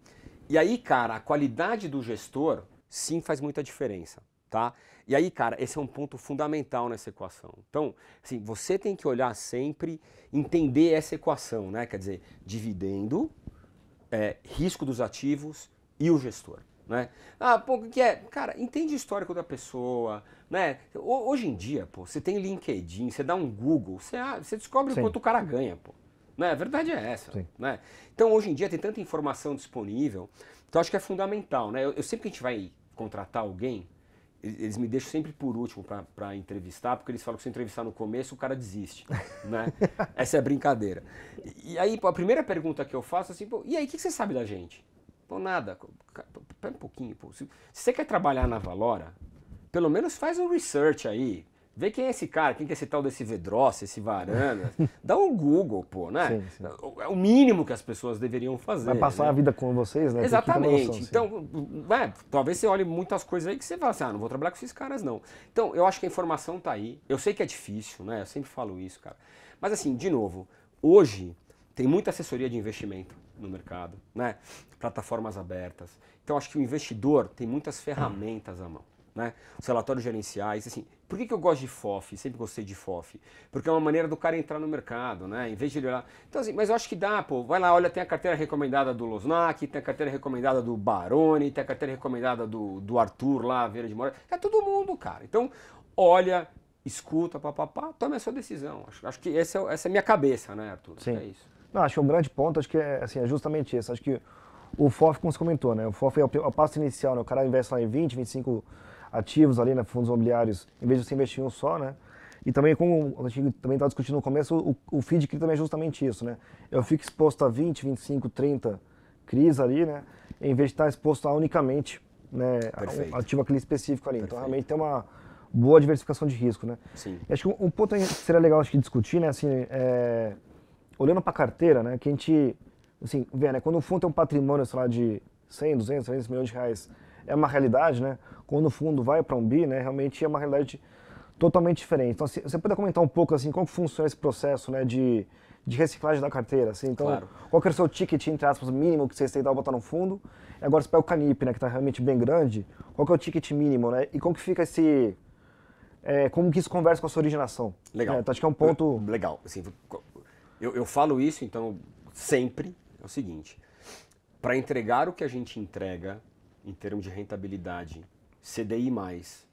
E aí, cara, a qualidade do gestor sim faz muita diferença tá? E aí, cara, esse é um ponto fundamental nessa equação. Então, assim, você tem que olhar sempre, entender essa equação, né? Quer dizer, dividendo, é, risco dos ativos e o gestor. Né? Ah, pô, o que é? Cara, entende o histórico da pessoa, né? Hoje em dia, pô, você tem LinkedIn, você dá um Google, você, ah, você descobre Sim. quanto o cara ganha, pô. Né? A verdade é essa, Sim. né? Então, hoje em dia tem tanta informação disponível, então acho que é fundamental, né? Eu, eu sempre que a gente vai contratar alguém, eles me deixam sempre por último para entrevistar, porque eles falam que se entrevistar no começo, o cara desiste, [LAUGHS] né? Essa é a brincadeira. E aí, a primeira pergunta que eu faço é assim, e aí, o que, você sabe da gente? Pô, nada. Pera um pouquinho, pô. Se, você quer trabalhar na Valora, pelo menos faz um research aí. Vê quem é esse cara, quem é esse tal desse Vedross, esse Varana. [LAUGHS] Dá um Google, pô, né? Sim, sim. É o mínimo que as pessoas deveriam fazer. Vai passar né? a vida com vocês, né? Exatamente. Noção, então, é, talvez você olhe muitas coisas aí que você fala assim, ah, não vou trabalhar com esses caras, não. Então, eu acho que a informação tá aí. Eu sei que é difícil, né? Eu sempre falo isso, cara. Mas assim, de novo, hoje tem muita assessoria de investimento no mercado, né? Plataformas abertas. Então, acho que o investidor tem muitas ferramentas à mão. Né? Os relatórios gerenciais, assim, por que, que eu gosto de FOF? Sempre gostei de FOF. Porque é uma maneira do cara entrar no mercado, né? Em vez de ele olhar. Então, assim, mas eu acho que dá, pô. Vai lá, olha, tem a carteira recomendada do Losnak, tem a carteira recomendada do Baroni, tem a carteira recomendada do, do Arthur lá, vera de Moraes. É todo mundo, cara. Então, olha, escuta, papapá, tome a sua decisão. Acho, acho que essa é, essa é a minha cabeça, né, Arthur? Sim. É isso. Não, acho que um grande ponto, acho que é, assim, é justamente isso. Acho que o FOF, como você comentou, né? O FOF é, é o, passo inicial, né? O cara investe lá em 20, 25 ativos ali, né, fundos imobiliários, em vez de você investir em um só, né? E também, como a gente também estava tá discutindo no começo, o, o feed CRI também é justamente isso, né? Eu fico exposto a 20, 25, 30 CRIs ali, né? Em vez de estar tá exposto a unicamente né, Perfeito. a, ativo aquele específico ali. Então, Perfeito. Então, realmente tem uma boa diversificação de risco, né? Sim. acho que um, um ponto que seria legal acho que discutir, né? Assim, é, olhando para a carteira, né? Que a gente, assim, vê, né? Quando o fundo tem um patrimônio, sei lá, de 100, 200, 300 milhões de reais é uma realidade, né? Quando o fundo vai para um bi, né, realmente é uma realidade totalmente diferente. Então, assim, você pode comentar um pouco assim como funciona esse processo, né, de, de reciclagem da carteira, assim. Então, claro. qual que é o seu ticket entre aspas mínimo que vocês tentaram botar no fundo? E agora você pega o Canip, né, que está realmente bem grande. Qual que é o ticket mínimo, né? E como que fica esse é, como que isso conversa com a sua originação? Legal. É, então, acho que é um ponto legal. Assim, eu, eu falo isso então sempre é o seguinte: para entregar o que a gente entrega em termos de rentabilidade, CDI mais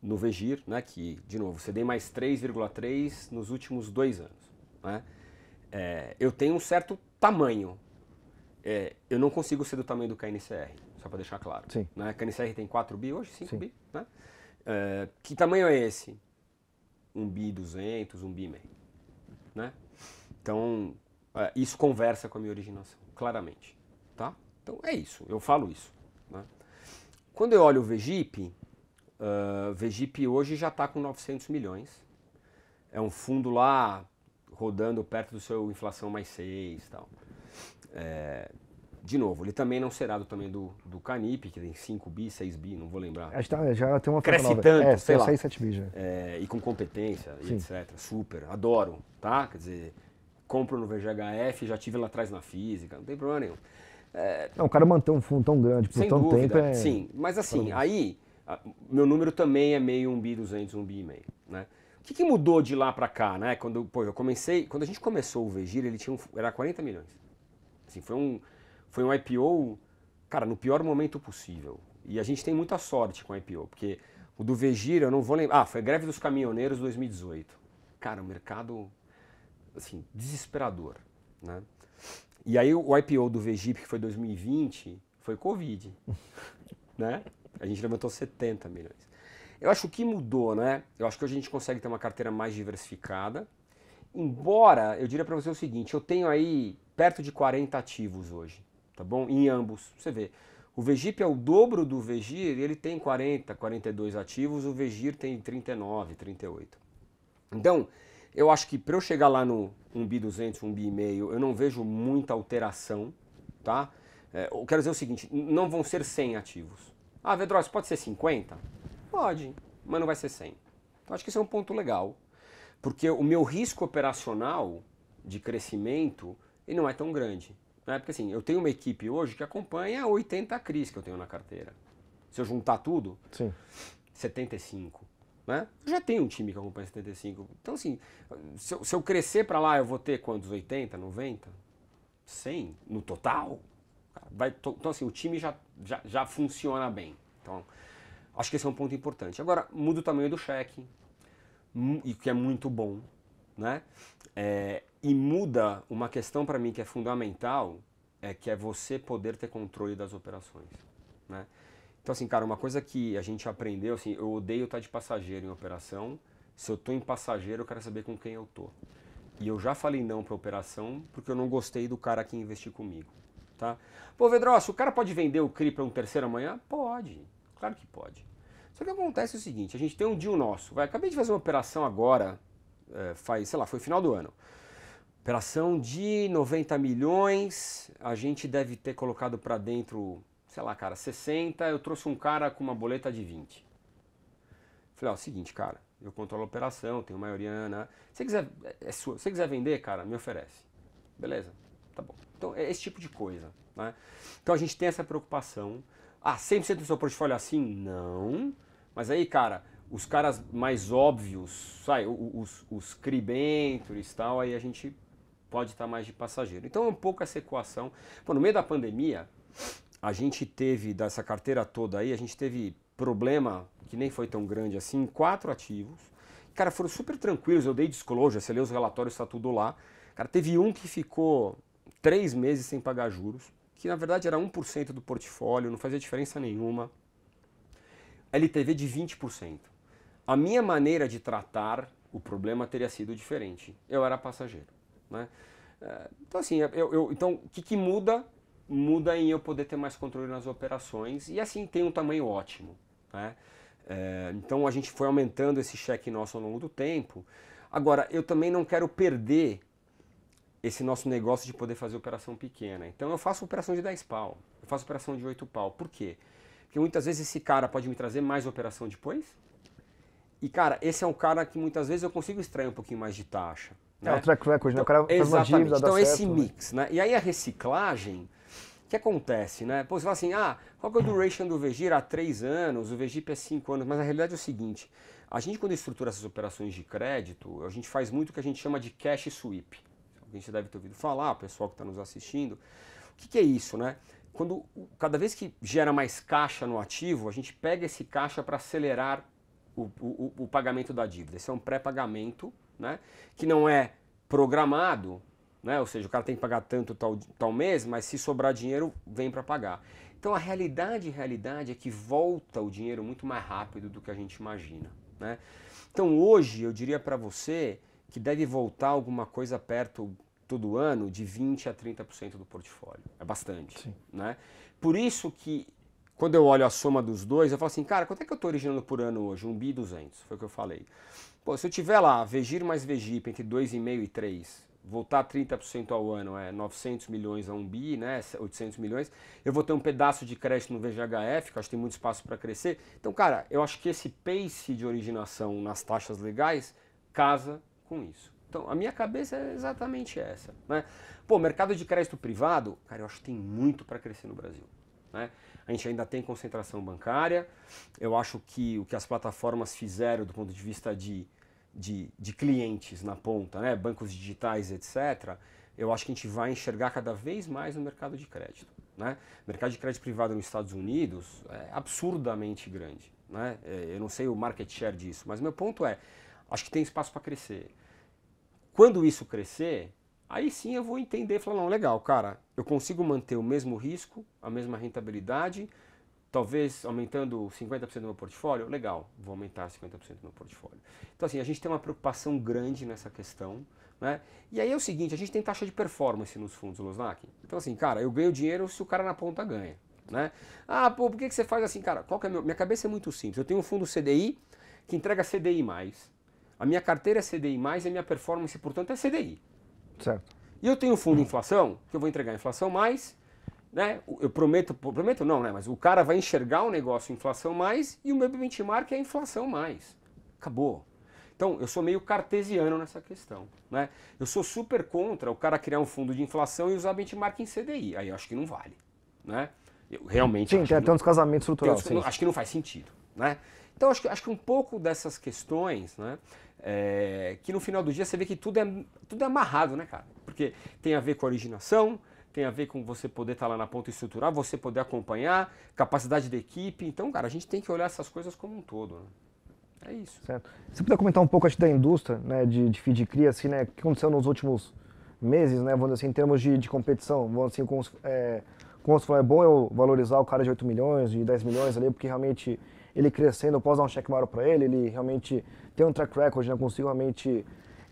no Vegir, né, que, de novo, CDI mais 3,3 nos últimos dois anos. Né, é, eu tenho um certo tamanho. É, eu não consigo ser do tamanho do KNCR, só para deixar claro. Sim. Né, KNCR tem 4 bi hoje, 5 Sim. bi. Né? É, que tamanho é esse? 1 bi 200, 1 bi meio. Né? Então, é, isso conversa com a minha originação, claramente. Tá? Então é isso, eu falo isso. Né? Quando eu olho o VGIP, uh, VGIP hoje já está com 900 milhões. É um fundo lá rodando perto do seu inflação mais 6 e tal. É, de novo, ele também não será do tamanho do, do Canip, que tem 5 bi, 6 bi, não vou lembrar. Já, é, já tem uma Cresce nova. tanto, é, sei lá. 6, 7 bi já. É, e com competência, e etc. Super, adoro, tá? Quer dizer, compro no VGHF, já tive lá atrás na física, não tem problema nenhum. É... Não, o cara manter um fundo tão grande por tanto dúvida, tempo é... Sim, mas assim, aí meu número também é meio 1 bi, 200, 1 bi e meio, né? O que, que mudou de lá para cá, né? Quando, pô, eu comecei, quando a gente começou o Vegir, ele tinha um, era 40 milhões. Assim, foi um foi um IPO, cara, no pior momento possível. E a gente tem muita sorte com o IPO, porque o do Vegir, eu não vou lembrar, ah, foi greve dos caminhoneiros 2018. Cara, o mercado assim, desesperador, né? E aí o IPO do VGIP, que foi 2020, foi Covid. [LAUGHS] né? A gente levantou 70 milhões. Eu acho que mudou, né? Eu acho que hoje a gente consegue ter uma carteira mais diversificada. Embora, eu diria para você o seguinte, eu tenho aí perto de 40 ativos hoje, tá bom? Em ambos, você vê. O VGIP é o dobro do VGIR, ele tem 40, 42 ativos, o VGIR tem 39, 38. Então, eu acho que para eu chegar lá no 1B200, 1 b meio, eu não vejo muita alteração, tá? É, eu quero dizer o seguinte, não vão ser 100 ativos. Ah, Vedros, pode ser 50? Pode, mas não vai ser 100. Então, acho que esse é um ponto legal, porque o meu risco operacional de crescimento, ele não é tão grande. Né? Porque assim, eu tenho uma equipe hoje que acompanha 80 CRIs que eu tenho na carteira. Se eu juntar tudo, Sim. 75. Né? Eu já tenho um time que acompanha 75. Então, assim, se eu, se eu crescer para lá, eu vou ter quantos? 80, 90? 100 no total? Vai, to, então, assim, o time já, já, já funciona bem. Então, acho que esse é um ponto importante. Agora, muda o tamanho do cheque, o que é muito bom, né? É, e muda uma questão para mim que é fundamental, é que é você poder ter controle das operações, né? Então, assim, cara, uma coisa que a gente aprendeu, assim, eu odeio estar tá de passageiro em operação. Se eu tô em passageiro, eu quero saber com quem eu tô. E eu já falei não para operação porque eu não gostei do cara que investiu comigo, tá? Pô, Vedrosso, o cara pode vender o CRI para um terceiro amanhã? Pode, claro que pode. Só que acontece o seguinte, a gente tem um deal nosso, vai, acabei de fazer uma operação agora, é, faz, sei lá, foi final do ano. Operação de 90 milhões, a gente deve ter colocado para dentro sei lá, cara, 60, eu trouxe um cara com uma boleta de 20. Falei, ó, seguinte, cara, eu controlo a operação, tenho maioria, né? né. Se quiser, é, é sua, se quiser vender, cara, me oferece. Beleza, tá bom. Então, é esse tipo de coisa, né? Então, a gente tem essa preocupação. Ah, 100% do seu portfólio é assim? Não. Mas aí, cara, os caras mais óbvios, sai, os, os cribentures e tal, aí a gente pode estar tá mais de passageiro. Então, é um pouco essa equação. Pô, no meio da pandemia, a gente teve, dessa carteira toda aí, a gente teve problema, que nem foi tão grande assim, em quatro ativos. Cara, foram super tranquilos, eu dei disclosure, você lê os relatórios, está tudo lá. Cara, teve um que ficou três meses sem pagar juros, que na verdade era 1% do portfólio, não fazia diferença nenhuma. LTV de 20%. A minha maneira de tratar o problema teria sido diferente. Eu era passageiro. Né? É, então, assim, eu, eu então, o que, que muda muda em eu poder ter mais controle nas operações e assim tem um tamanho ótimo. Né? É, então a gente foi aumentando esse cheque nosso ao longo do tempo. Agora, eu também não quero perder esse nosso negócio de poder fazer operação pequena. Então eu faço operação de 10 pau, eu faço operação de 8 pau. Por quê? Porque muitas vezes esse cara pode me trazer mais operação depois. E cara, esse é um cara que muitas vezes eu consigo extrair um pouquinho mais de taxa. Né? É o né? track record, né? O então, cara faz exatamente. Dívida, então, esse certo, né? mix, né? E aí a reciclagem, o que acontece, né? Pô, você fala assim, ah, qual que é o duration do VGIR? Há três anos, o VGIP é cinco anos, mas a realidade é o seguinte, a gente quando estrutura essas operações de crédito, a gente faz muito o que a gente chama de cash sweep. A gente deve ter ouvido falar, o pessoal que está nos assistindo. O que, que é isso, né? Quando, cada vez que gera mais caixa no ativo, a gente pega esse caixa para acelerar o, o, o pagamento da dívida. Esse é um pré-pagamento né? que não é programado, né? ou seja, o cara tem que pagar tanto tal, tal mês, mas se sobrar dinheiro, vem para pagar. Então a realidade, realidade é que volta o dinheiro muito mais rápido do que a gente imagina. Né? Então hoje eu diria para você que deve voltar alguma coisa perto todo ano de 20 a 30% do portfólio. É bastante. Sim. Né? Por isso que quando eu olho a soma dos dois, eu falo assim, cara, quanto é que eu estou originando por ano hoje? 1 bi 200, foi o que eu falei. Pô, se eu tiver lá Vegir mais Vegip entre 2,5 e 3, voltar 30% ao ano é 900 milhões a 1 bi, né, 800 milhões, eu vou ter um pedaço de crédito no VGHF, que acho que tem muito espaço para crescer. Então, cara, eu acho que esse pace de originação nas taxas legais casa com isso. Então, a minha cabeça é exatamente essa. Né? Pô, mercado de crédito privado, cara, eu acho que tem muito para crescer no Brasil. Né? A gente ainda tem concentração bancária. Eu acho que o que as plataformas fizeram do ponto de vista de de, de clientes na ponta, né? bancos digitais, etc., eu acho que a gente vai enxergar cada vez mais no mercado de crédito. Né? mercado de crédito privado nos Estados Unidos é absurdamente grande. Né? É, eu não sei o market share disso, mas meu ponto é, acho que tem espaço para crescer. Quando isso crescer, aí sim eu vou entender e falar, não, legal, cara, eu consigo manter o mesmo risco, a mesma rentabilidade, talvez aumentando 50% do meu portfólio, legal, vou aumentar 50% do meu portfólio. Então, assim, a gente tem uma preocupação grande nessa questão. Né? E aí é o seguinte, a gente tem taxa de performance nos fundos, Losnak. Então, assim, cara, eu ganho dinheiro se o cara na ponta ganha. Né? Ah, pô, por que, que você faz assim, cara? Qual que é meu? Minha cabeça é muito simples. Eu tenho um fundo CDI que entrega CDI+. A minha carteira é CDI+, e a minha performance, portanto, é CDI. Certo. E eu tenho um fundo inflação, que eu vou entregar inflação mais né? Eu prometo, prometo não, né? Mas o cara vai enxergar o negócio inflação mais e o meu benchmark é inflação mais. Acabou. Então, eu sou meio cartesiano nessa questão. Né? Eu sou super contra o cara criar um fundo de inflação e usar benchmark em CDI. Aí eu acho que não vale. Né? Eu realmente. Sim, tem, tem uns casamentos estruturais. Acho que não faz sentido. Né? Então, acho que, acho que um pouco dessas questões, né? É, que no final do dia você vê que tudo é, tudo é amarrado, né, cara? Porque tem a ver com a originação, tem a ver com você poder estar tá lá na ponta estrutural, você poder acompanhar, capacidade da equipe. Então, cara, a gente tem que olhar essas coisas como um todo. Né? É isso. Certo. Se puder comentar um pouco acho, da indústria né, de, de feed cria, assim, né, o que aconteceu nos últimos meses, né, vamos dizer assim, em termos de, de competição, vamos assim, com os, é, com os, é bom eu valorizar o cara de 8 milhões, de 10 milhões ali, porque realmente ele crescendo, eu posso dar um cheque maior para ele, ele realmente tem um track record, né, consigo realmente, ele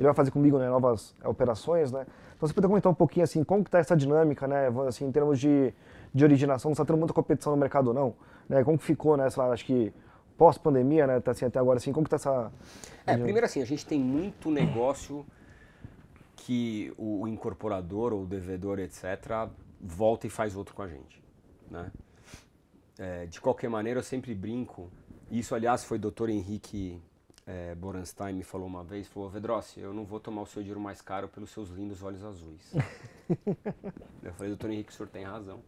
vai fazer comigo né, novas é, operações, né, então, você poderia comentar um pouquinho, assim, como que está essa dinâmica, né, assim, em termos de, de originação, está tendo muita competição no mercado ou não? Né, como que ficou, né, sei lá, acho que pós-pandemia, né, tá, assim, até agora, assim, como que está essa... É, primeiro assim, a gente tem muito negócio que o incorporador ou o devedor, etc., volta e faz outro com a gente, né? É, de qualquer maneira, eu sempre brinco, isso, aliás, foi o doutor Henrique é, Borenstein me falou uma vez, falou, Vedrossi, eu não vou tomar o seu dinheiro mais caro pelos seus lindos olhos azuis. [LAUGHS] eu falei, doutor Henrique, o senhor tem razão.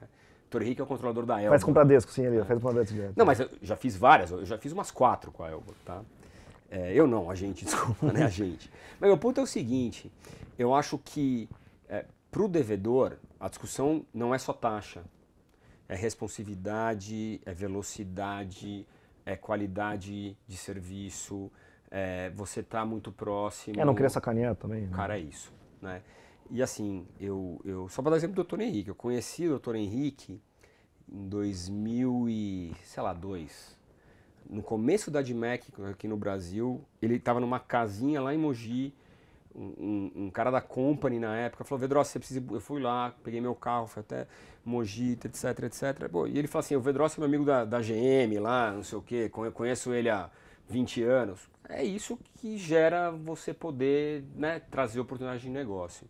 É. Doutor Henrique é o controlador da Elba. Faz com Bradesco, sim, ele é. faz com Bradesco. Direto. Não, mas eu já fiz várias, eu já fiz umas quatro com a Elba, tá? É, eu não, a gente, [LAUGHS] desculpa, né, a gente. Mas meu ponto é o seguinte, eu acho que é, para o devedor, a discussão não é só taxa, é responsividade, é velocidade, é qualidade de serviço, é, você está muito próximo. É, não queria sacanear também. Né? Cara, é isso. Né? E assim, eu, eu só para dar exemplo do Dr. Henrique, eu conheci o Dr. Henrique em 2000 e, sei lá, No começo da DMEC aqui no Brasil, ele estava numa casinha lá em Mogi, um, um, cara da company na época falou, Vedros, você precisa. Eu fui lá, peguei meu carro, fui até Mogi, etc, etc. e ele falou assim: o Vedros é meu amigo da, da GM lá, não sei o quê, conheço ele há 20 anos. É isso que gera você poder né, trazer oportunidades de negócio.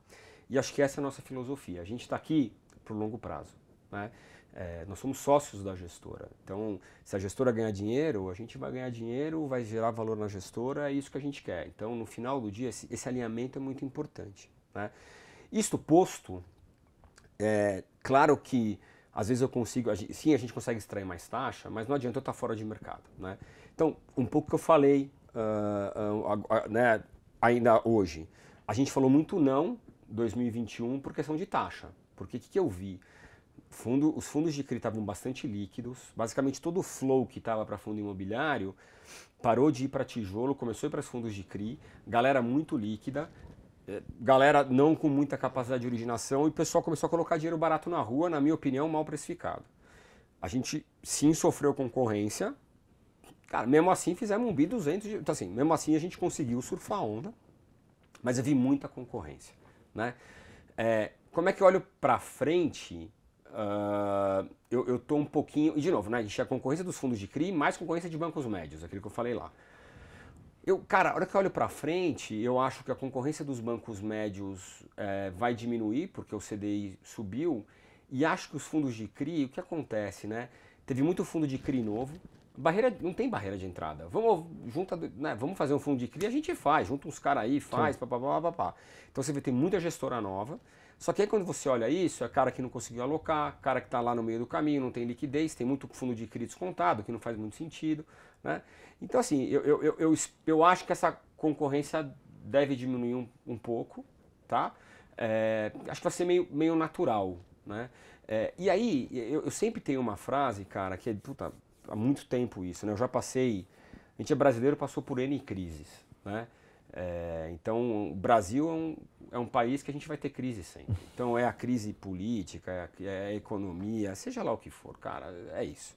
E acho que essa é a nossa filosofia. A gente está aqui para o longo prazo. Né? É, nós somos sócios da gestora. Então, se a gestora ganhar dinheiro, a gente vai ganhar dinheiro, vai gerar valor na gestora, é isso que a gente quer. Então, no final do dia, esse, esse alinhamento é muito importante. Né? Isto posto, é claro que às vezes eu consigo, sim, a gente consegue extrair mais taxa, mas não adianta eu estar fora de mercado. Né? Então, um pouco que eu falei uh, uh, uh, né, ainda hoje, a gente falou muito não 2021 por questão de taxa. Porque o que, que eu vi? fundo, os fundos de CRI estavam bastante líquidos. Basicamente, todo o flow que estava para fundo imobiliário parou de ir para tijolo, começou a ir para os fundos de CRI. Galera muito líquida, eh, galera não com muita capacidade de originação e o pessoal começou a colocar dinheiro barato na rua, na minha opinião, mal precificado. A gente sim sofreu concorrência. Cara, mesmo assim fizemos um bi 200, de, então, assim, mesmo assim a gente conseguiu surfar a onda, mas eu vi muita concorrência, né? É, como é que eu olho para frente? Uh, eu, eu tô um pouquinho. E de novo, né? A gente tinha concorrência dos fundos de CRI, mais concorrência de bancos médios, aquilo que eu falei lá. Eu, cara, a hora que eu olho para frente, eu acho que a concorrência dos bancos médios é, vai diminuir, porque o CDI subiu, e acho que os fundos de CRI, o que acontece, né? Teve muito fundo de CRI novo. Barreira, não tem barreira de entrada. Vamos, junta, né, vamos fazer um fundo de CRI, a gente faz, junta uns caras aí, faz, papapá, papapá. Então você vê, tem muita gestora nova. Só que aí quando você olha isso, é cara que não conseguiu alocar, cara que está lá no meio do caminho, não tem liquidez, tem muito fundo de crédito descontado, que não faz muito sentido. Né? Então assim, eu, eu, eu, eu, acho que essa concorrência deve diminuir um, um pouco, tá? É, acho que vai ser meio, meio natural, né? É, e aí, eu, eu, sempre tenho uma frase, cara, que é, puta, há muito tempo isso, né? Eu já passei, a gente é brasileiro, passou por N crises, né? É, então, o Brasil é um, é um, país que a gente vai ter crise sempre. [LAUGHS] Então, é a crise política, é a, é a economia, seja lá o que for, cara, é isso.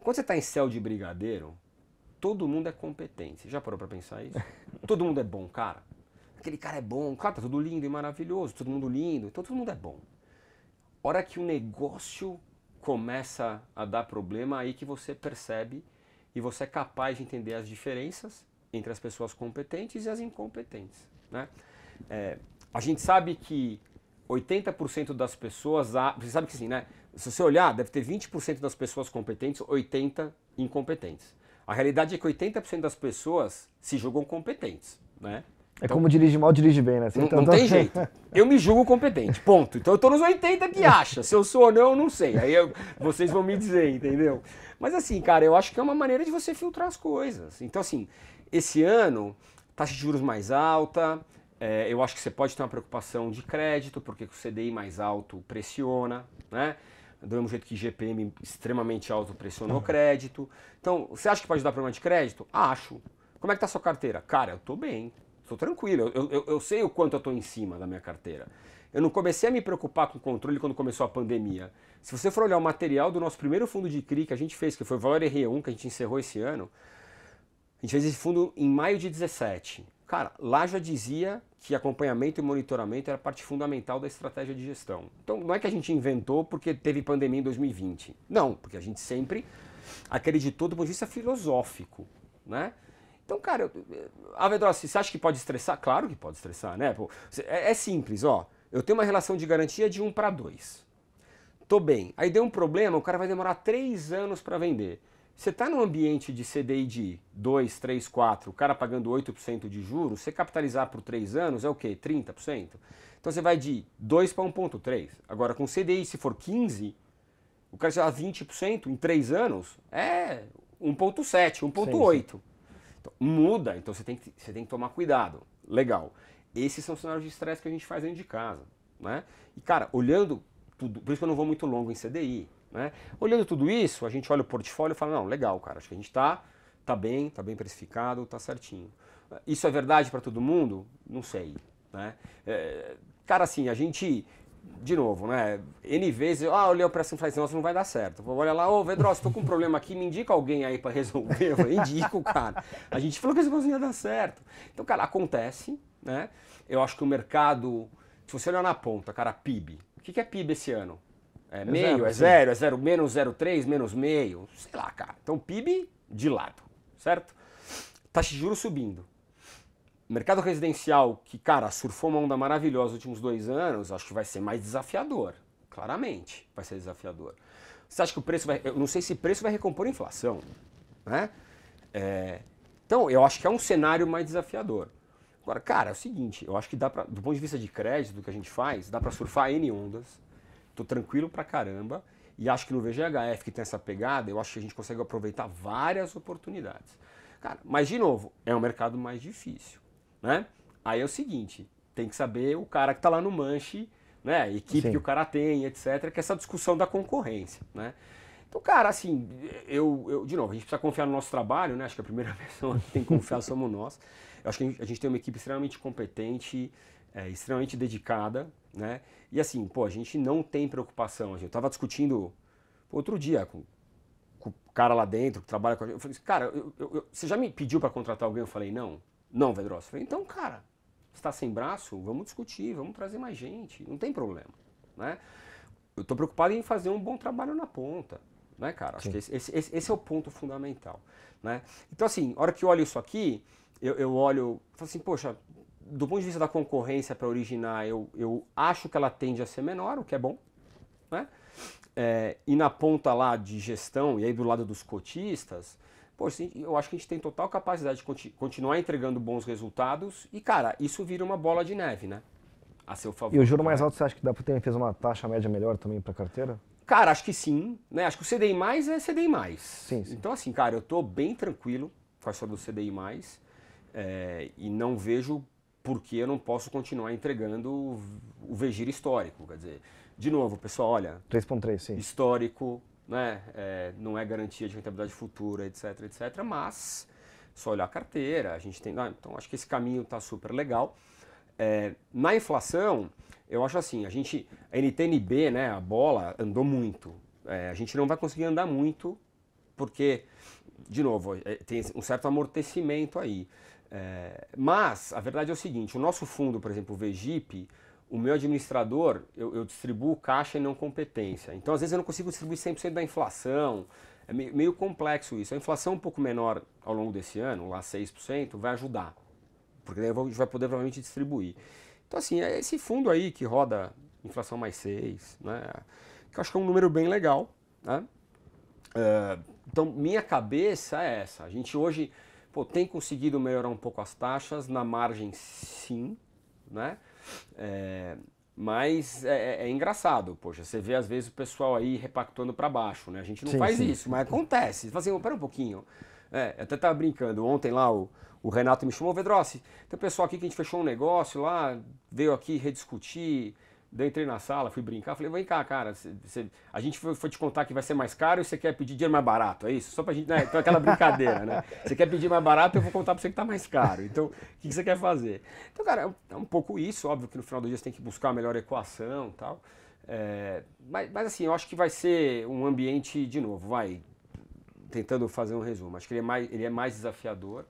Quando você está em céu de brigadeiro, todo mundo é competente. Você já parou para pensar isso? [LAUGHS] todo mundo é bom, cara. Aquele cara é bom, cara, tá tudo lindo e maravilhoso, todo mundo lindo, então todo mundo é bom. Hora que o negócio começa a dar problema, aí que você percebe e você é capaz de entender as diferenças entre as pessoas competentes e as incompetentes. Né? É, a gente sabe que 80% das pessoas. você sabe que assim, né? Se você olhar, deve ter 20% das pessoas competentes, 80% incompetentes. A realidade é que 80% das pessoas se julgam competentes, né? É então, é como dirige mal, dirige bem, né? Assim, não, então não tá tem jeito. Eu me julgo competente, ponto. Então eu tô nos 80 que acha. Se eu sou ou não, eu não sei. Aí eu, vocês vão me dizer, entendeu? Mas assim, cara, eu acho que é uma maneira de você filtrar as coisas. Então assim, esse ano, taxa de juros mais alta, é, eu acho que você pode ter uma preocupação de crédito, porque o CDI mais alto pressiona, né? Do mesmo jeito que GPM extremamente alto pressionou o crédito. Então, você acha que pode dar problema de crédito? Acho. Como é que tá a sua carteira? Cara, eu tô bem, estou tranquilo, eu, eu, eu, sei o quanto eu estou em cima da minha carteira. Eu não comecei a me preocupar com o controle quando começou a pandemia. Se você for olhar o material do nosso primeiro fundo de CRI que a gente fez, que foi o Valor R1, que a gente encerrou esse ano, gente fez esse fundo em maio de 17. Cara, lá já dizia que acompanhamento e monitoramento era parte fundamental da estratégia de gestão. Então não é que a gente inventou porque teve pandemia em 2020. Não, porque a gente sempre acreditou do ponto de vista filosófico, né? Então, cara, Avedrossi, você acha que pode estressar? Claro que pode estressar, né? Pô, é, é, simples, ó. Eu tenho uma relação de garantia de 1 para 2. Tô bem. Aí deu um problema, o cara vai demorar 3 anos para vender. Você está num ambiente de CDI de 2, 3, 4, o cara pagando 8% de juros, você capitalizar por 3 anos é o quê? 30%? Então você vai de 2 para 1,3. Agora, com CDI, se for 15, o cara já 20% em 3 anos é 1,7, 1,8. Então, muda, então você tem, que, você tem que tomar cuidado. Legal. Esses são cenários de estresse que a gente faz dentro de casa. Né? E, cara, olhando tudo, por isso que eu não vou muito longo em CDI. Né? Olhando tudo isso, a gente olha o portfólio e fala, não, legal, cara, acho que a gente está tá bem, está bem precificado, está certinho. Isso é verdade para todo mundo? Não sei. Né? É, cara, assim, a gente, de novo, né? N vezes, ah, olhei a operação e falei, nossa, não vai dar certo. Olha lá, ô, Vedros, estou com um problema aqui, me indica alguém aí para resolver. Eu falei, indico, cara. A gente falou que esse negócio ia dar certo. Então, cara, acontece, né? Eu acho que o mercado, se você olhar na ponta, cara, PIB. O que é PIB esse ano? É, é meio, é zero, é zero menos 0,3, menos meio, sei lá, cara. Então PIB de lado, certo? Taxa de juros subindo. Mercado residencial, que, cara, surfou uma onda maravilhosa nos últimos dois anos, acho que vai ser mais desafiador. Claramente vai ser desafiador. Você acha que o preço vai. Eu não sei se preço vai recompor a inflação. Né? É, então, eu acho que é um cenário mais desafiador. Agora, cara, é o seguinte, eu acho que dá para, do ponto de vista de crédito, do que a gente faz, dá para surfar N ondas. Tô tranquilo pra caramba. E acho que no VGHF que tem essa pegada, eu acho que a gente consegue aproveitar várias oportunidades. Cara, mas de novo, é um mercado mais difícil, né? Aí é o seguinte, tem que saber o cara que está lá no manche, né? A equipe Sim. que o cara tem, etc. Que é essa discussão da concorrência, né? Então, cara, assim, eu, eu, de novo, a gente precisa confiar no nosso trabalho, né? Acho que a primeira [LAUGHS] pessoa que tem que confiar somos nós. Eu acho que a gente, a gente tem uma equipe extremamente competente, é, extremamente dedicada, né? E assim, pô, a gente não tem preocupação. Eu tava discutindo outro dia com, com o cara lá dentro que trabalha com a gente. Eu falei, assim, cara, eu, eu, você já me pediu para contratar alguém? Eu falei, não. Não, Vedrosa. Eu falei, então, cara, está sem braço? Vamos discutir, vamos trazer mais gente. Não tem problema, né? Eu tô preocupado em fazer um bom trabalho na ponta, né, cara? Acho Sim. que esse, esse, esse, é o ponto fundamental, né? Então, assim, a hora que eu olho isso aqui, eu, eu olho, falo assim, poxa, do ponto de vista da concorrência para originar, eu, eu acho que ela tende a ser menor, o que é bom. Né? É, e na ponta lá de gestão, e aí do lado dos cotistas, pô, assim, eu acho que a gente tem total capacidade de conti continuar entregando bons resultados. E, cara, isso vira uma bola de neve, né? A seu favor. E o juro mais né? alto, você acha que dá para ter fez uma taxa média melhor também para carteira? Cara, acho que sim. Né? Acho que o CDI mais é CDI mais. Sim, sim. Então, assim, cara, eu estou bem tranquilo com a história do CDI mais é, e não vejo porque eu não posso continuar entregando o vegir histórico. Quer dizer, de novo, pessoal, olha. 3.3, sim. Histórico, né? É, não é garantia de rentabilidade futura, etc, etc. Mas, só olhar a carteira, a gente tem. Ah, então, acho que esse caminho está super legal. É, na inflação, eu acho assim, a gente. A NTNB, né? A bola andou muito. É, a gente não vai conseguir andar muito, porque, de novo, é, tem um certo amortecimento aí. É, mas a verdade é o seguinte: o nosso fundo, por exemplo, o VGIP, o meu administrador, eu, eu distribuo caixa e não competência. Então, às vezes, eu não consigo distribuir 100% da inflação. É meio complexo isso. A inflação um pouco menor ao longo desse ano, lá 6%, vai ajudar. Porque daí a gente vai poder provavelmente distribuir. Então, assim, é esse fundo aí que roda inflação mais 6, né? Que eu acho que é um número bem legal, né? É, então, minha cabeça é essa. A gente hoje Pô, tem conseguido melhorar um pouco as taxas, na margem sim, né? É, mas é, é, é engraçado, poxa, você vê às vezes o pessoal aí repactuando para baixo, né? A gente não sim, faz sim. isso, mas acontece. Você fala assim, pera um pouquinho. É, até tava brincando, ontem lá o, o Renato me chamou, Vedrossi, tem um pessoal aqui que a gente fechou um negócio lá, veio aqui rediscutir Daí entrei na sala, fui brincar, falei, vem cá, cara, cê, cê, a gente foi, foi, te contar que vai ser mais caro e você quer pedir dinheiro mais barato, é isso? Só pra gente, né? Então aquela brincadeira, né? Você quer pedir mais barato, eu vou contar pra você que tá mais caro. Então, o que você que quer fazer? Então, cara, é um pouco isso, óbvio que no final do dia você tem que buscar a melhor equação e tal. É, mas, mas assim, eu acho que vai ser um ambiente, de novo, vai, tentando fazer um resumo, acho que ele é mais, ele é mais desafiador.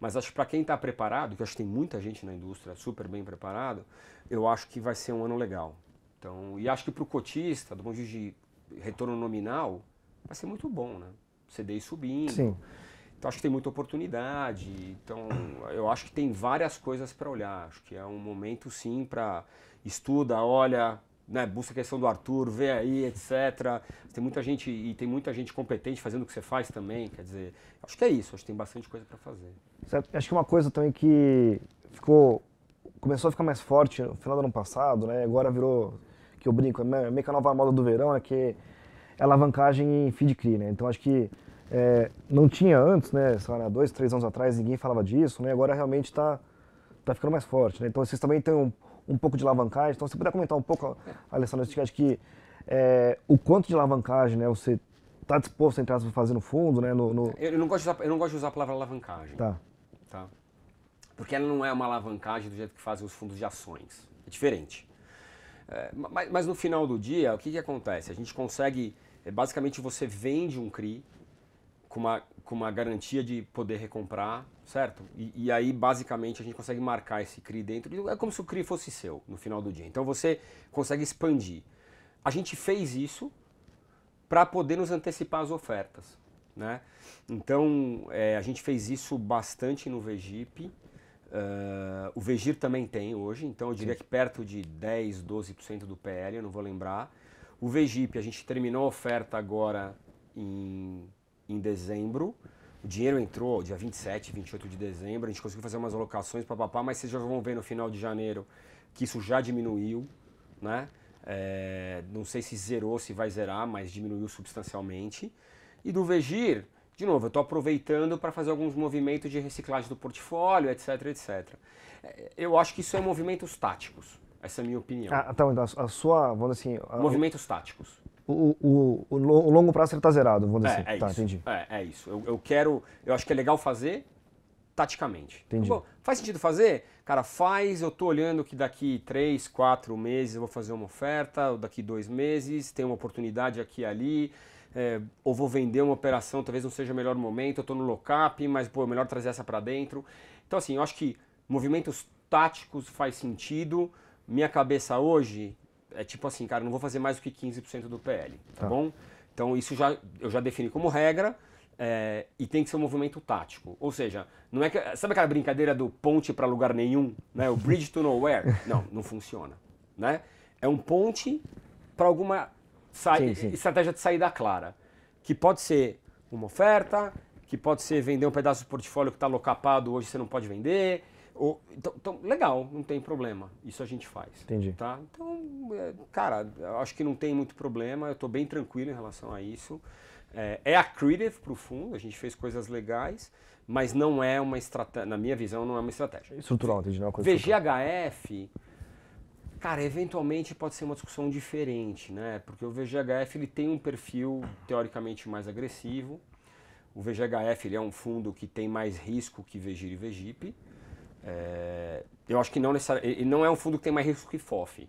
Mas acho que para quem está preparado, que acho que tem muita gente na indústria super bem preparado, eu acho que vai ser um ano legal. Então, e acho que para o cotista, do ponto de vista de retorno nominal, vai ser muito bom, né? CDI subindo. Sim. Então, acho que tem muita oportunidade. Então, eu acho que tem várias coisas para olhar. Acho que é um momento, sim, para estuda, olha, né, busca a questão do Arthur, vê aí, etc. Tem muita gente e tem muita gente competente fazendo o que você faz também, quer dizer, acho que é isso, acho que tem bastante coisa para fazer. Acho que uma coisa também que ficou começou a ficar mais forte no final do ano passado, né? Agora virou que eu brinco, é meio que a nova moda do verão, é que é alavancagem em feed CRI, né? Então acho que é, não tinha antes, né, sei lá, né, dois, três anos atrás ninguém falava disso, né? Agora realmente está tá ficando mais forte, né? Então vocês também têm um um pouco de alavancagem. Então, se você puder comentar um pouco, Alessandro, acho que é, o quanto de alavancagem né, você está disposto a entrar para fazer no fundo, né? No, no... Eu, não gosto de usar, eu não gosto de usar a palavra alavancagem. Tá. tá. Porque ela não é uma alavancagem do jeito que fazem os fundos de ações. É diferente. É, mas, mas, no final do dia, o que, que acontece? A gente consegue. É, basicamente, você vende um CRI com uma com uma garantia de poder recomprar, certo? E, e, aí, basicamente, a gente consegue marcar esse CRI dentro. é como se o CRI fosse seu no final do dia. Então, você consegue expandir. A gente fez isso para poder nos antecipar as ofertas, né? Então, é, a gente fez isso bastante no VGIP. Uh, ah, o Vegir também tem hoje, então eu diria Sim. que perto de 10, 12% do PL, eu não vou lembrar. O Vegip, a gente terminou a oferta agora em em dezembro. O dinheiro entrou dia 27, 28 de dezembro, a gente conseguiu fazer umas alocações para papá, mas vocês já vão ver no final de janeiro que isso já diminuiu, né? É, não sei se zerou, se vai zerar, mas diminuiu substancialmente. E do Vegir, de novo, eu estou aproveitando para fazer alguns movimentos de reciclagem do portfólio, etc, etc. É, eu acho que isso é movimentos táticos. Essa é a minha opinião. Ah, então, então a, sua, vamos assim... A... Movimentos táticos o, o, o, longo prazo ele tá zerado, vamos dizer. É, assim. é tá, isso. entendi. É, é isso. Eu, eu, quero. Eu acho que é legal fazer taticamente. Entendi. Tá bom, faz sentido fazer? Cara, faz, eu tô olhando que daqui três, quatro meses eu vou fazer uma oferta, daqui dois meses, tem uma oportunidade aqui e ali. É, ou vou vender uma operação, talvez não seja o melhor momento, eu estou no lock-up, mas pô, é melhor trazer essa para dentro. Então, assim, eu acho que movimentos táticos faz sentido. Minha cabeça hoje é tipo assim, cara, não vou fazer mais do que 15% do PL, tá, tá, bom? Então isso já, eu já defini como regra é, e tem que ser um movimento tático. Ou seja, não é que, sabe aquela brincadeira do ponte para lugar nenhum, né? O bridge to nowhere? [LAUGHS] Não, não funciona, né? É um ponte para alguma sim, sim. estratégia de saída clara, que pode ser uma oferta, que pode ser vender um pedaço do portfólio que está locapado hoje você não pode vender, ou, então, então, legal, não tem problema. Isso a gente faz. Entendi. Tá? Então, é, cara, acho que não tem muito problema. Eu estou bem tranquilo em relação a isso. É, é accretive para o fundo, a gente fez coisas legais, mas não é uma estratégia, na minha visão, não é uma estratégia. Estrutural, entendi, não é coisa VGHF, cara, eventualmente pode ser uma discussão diferente, né? Porque o VGHF ele tem um perfil teoricamente mais agressivo. O VGHF ele é um fundo que tem mais risco que VGIR e Vegip. É, eu acho que não necessariamente. Não é um fundo que tem mais risco que FOF.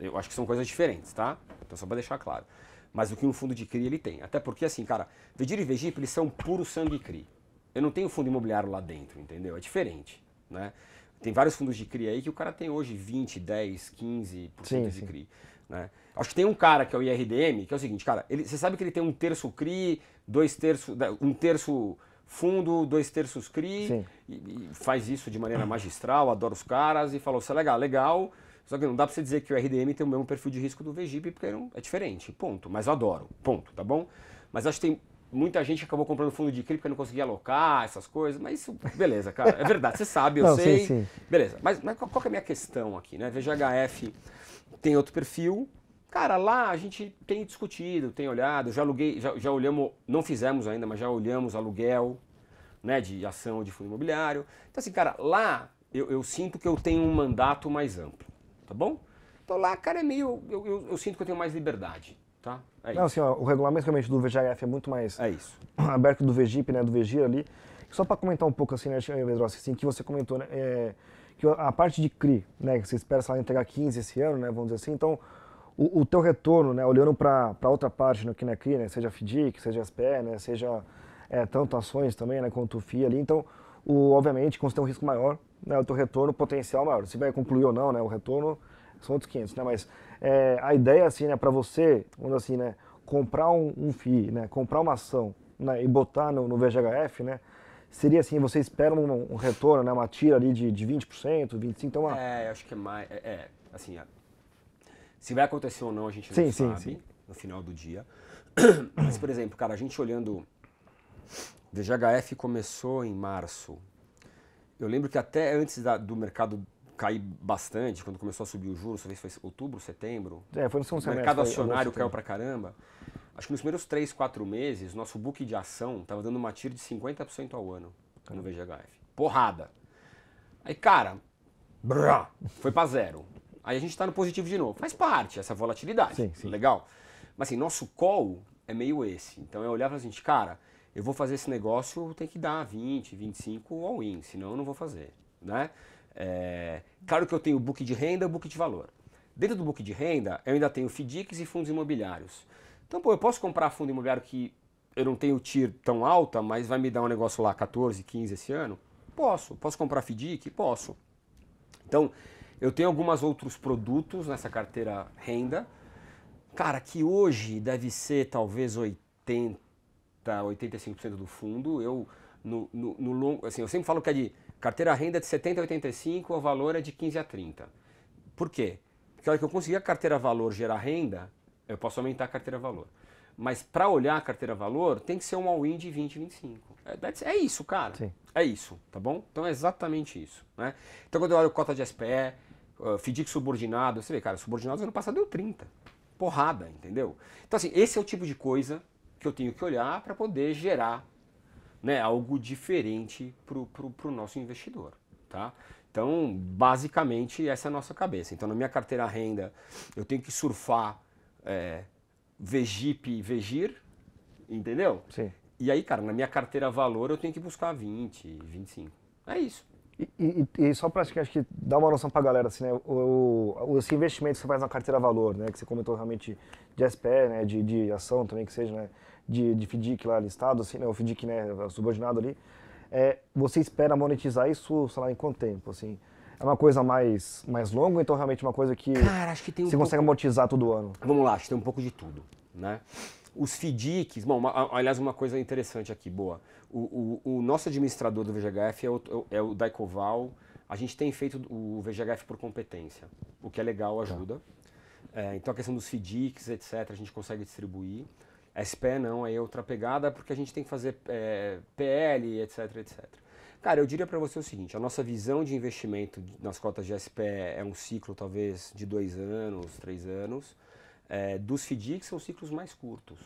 eu acho que são coisas diferentes, tá? Então, só para deixar claro. Mas o que um fundo de CRI ele tem. Até porque, assim, cara, Vedir e Vegip, eles são puro sangue CRI. Eu não tenho fundo imobiliário lá dentro, entendeu? É diferente, né? Tem vários fundos de CRI aí que o cara tem hoje 20, 10, 15% sim, de CRI. Né? Acho que tem um cara que é o IRDM, que é o seguinte, cara, ele, você sabe que ele tem um terço CRI, dois terços, um terço fundo, dois terços CRI, e, e faz isso de maneira magistral, adora os caras e falou, isso é legal, legal. Só que não dá para você dizer que o RDM tem o mesmo perfil de risco do VGIP, porque é diferente, ponto. Mas eu adoro, ponto, tá bom? Mas acho que tem muita gente acabou comprando fundo de CRI porque não conseguia alocar, essas coisas, mas isso, beleza, cara, é verdade, você sabe, eu não, sei. Sim, sim. Beleza, mas, mas qual, qual é a minha questão aqui, né? VGHF tem outro perfil, Cara, lá a gente tem discutido, tem olhado, já aluguei, já, já olhamos, não fizemos ainda, mas já olhamos aluguel, né, de ação de fundo imobiliário. Então assim, cara, lá eu, eu sinto que eu tenho um mandato mais amplo, tá bom? Então lá, cara, é meio, eu, eu, eu sinto que eu tenho mais liberdade, tá? É não, assim, ó, o regulamento realmente do VGF é muito mais é isso. [CLEARS THROAT] aberto do VGIP, né, do VGIR ali. Só para comentar um pouco assim, né, Vedrossi, assim, que você comentou, né, é, que a parte de CRI, né, que você espera, sei lá, entregar 15 esse ano, né, vamos dizer assim, então o, o teu retorno, né, olhando para outra parte no né, Kinecri, né, seja FDIC, seja SPE, né, seja é, tanto ações também, né, quanto o FII ali, então, o, obviamente, quando você tem um risco maior, né, o teu retorno potencial é maior. Se vai concluir ou não, né, o retorno são outros 500, né, mas é, a ideia, assim, né, para você, vamos assim, né, comprar um, um FII, né, comprar uma ação né, e botar no, no VGHF, né, seria assim, você espera um, um, retorno, né, uma tira ali de, de 20%, 25%, então uma... É, acho que é mais, é, é assim, se vai acontecer ou não, a gente não sim, sabe sim, sim. no final do dia. [CLEARS THROAT] Mas, por exemplo, cara, a gente olhando. O VGHF começou em março. Eu lembro que até antes da, do mercado cair bastante, quando começou a subir o juros, talvez foi outubro, setembro. É, foi no segundo O mercado acionário caiu pra caramba. Acho que nos primeiros 3, 4 meses, nosso book de ação estava dando uma tira de 50% ao ano no VGHF. Porrada. Aí, cara, brrr, foi para zero. Aí a gente está no positivo de novo. Faz parte essa volatilidade. Sim, sim. Legal. Mas assim, nosso call é meio esse. Então é olhar para gente, cara, eu vou fazer esse negócio, tem que dar 20, 25 all-in, senão eu não vou fazer. Né? É, claro que eu tenho o book de renda e o book de valor. Dentro do book de renda, eu ainda tenho FDICs e fundos imobiliários. Então, pô, eu posso comprar fundo imobiliário que eu não tenho TIR tão alta, mas vai me dar um negócio lá 14, 15 esse ano? Posso. Posso comprar FDIC? Posso. Então, eu tenho alguns outros produtos nessa carteira renda, cara, que hoje deve ser talvez 80, 85% do fundo. Eu, no, no, no longo, assim, eu sempre falo que é de carteira renda é de 70 a 85, o valor é de 15 a 30. Por quê? Porque a hora que eu conseguir a carteira valor gerar renda, eu posso aumentar a carteira valor. Mas para olhar a carteira valor, tem que ser um all-in de 20, 25. É, é isso, cara. Sim. É isso, tá bom? Então é exatamente isso. Né? Então quando eu olho cota de SPE, ah, FDIC subordinado. Você vê, cara, subordinado ano passado deu 30. Porrada, entendeu? Então, assim, esse é o tipo de coisa que eu tenho que olhar para poder gerar né, algo diferente para o nosso investidor. Tá? Então, basicamente, essa é a nossa cabeça. Então, na minha carteira renda, eu tenho que surfar é, VGIP e VGIR, entendeu? Sim. E aí, cara, na minha carteira valor, eu tenho que buscar 20, 25. É isso. E, e, e só para acho que dar uma noção para a galera, assim, né, o, o, esse investimento que você faz na carteira valor, né, que você comentou realmente de SPE, né, de, de ação também que seja, né, de, de FDIC lá listado, assim, né, o FDIC né, subordinado ali, é, você espera monetizar isso, sei lá, em quanto tempo, assim? É uma coisa mais, mais longa, então realmente é uma coisa que, Cara, que um você pouco... consegue amortizar todo ano? Vamos lá, acho que tem um pouco de tudo, né? Os FDICs, bom, uma, aliás, uma coisa interessante aqui, boa. O, o, o nosso administrador do VGHF é, é o, é o Daicoval. A gente tem feito o VGHF por competência, o que é legal, tá. ajuda. É, então a questão dos FDICs, etc., a gente consegue distribuir. SPE não, aí é outra pegada, porque a gente tem que fazer é, PL, etc, etc. Cara, eu diria para você o seguinte, a nossa visão de investimento nas cotas de SPE é um ciclo talvez de dois anos, três anos é, dos FDIC são ciclos mais curtos.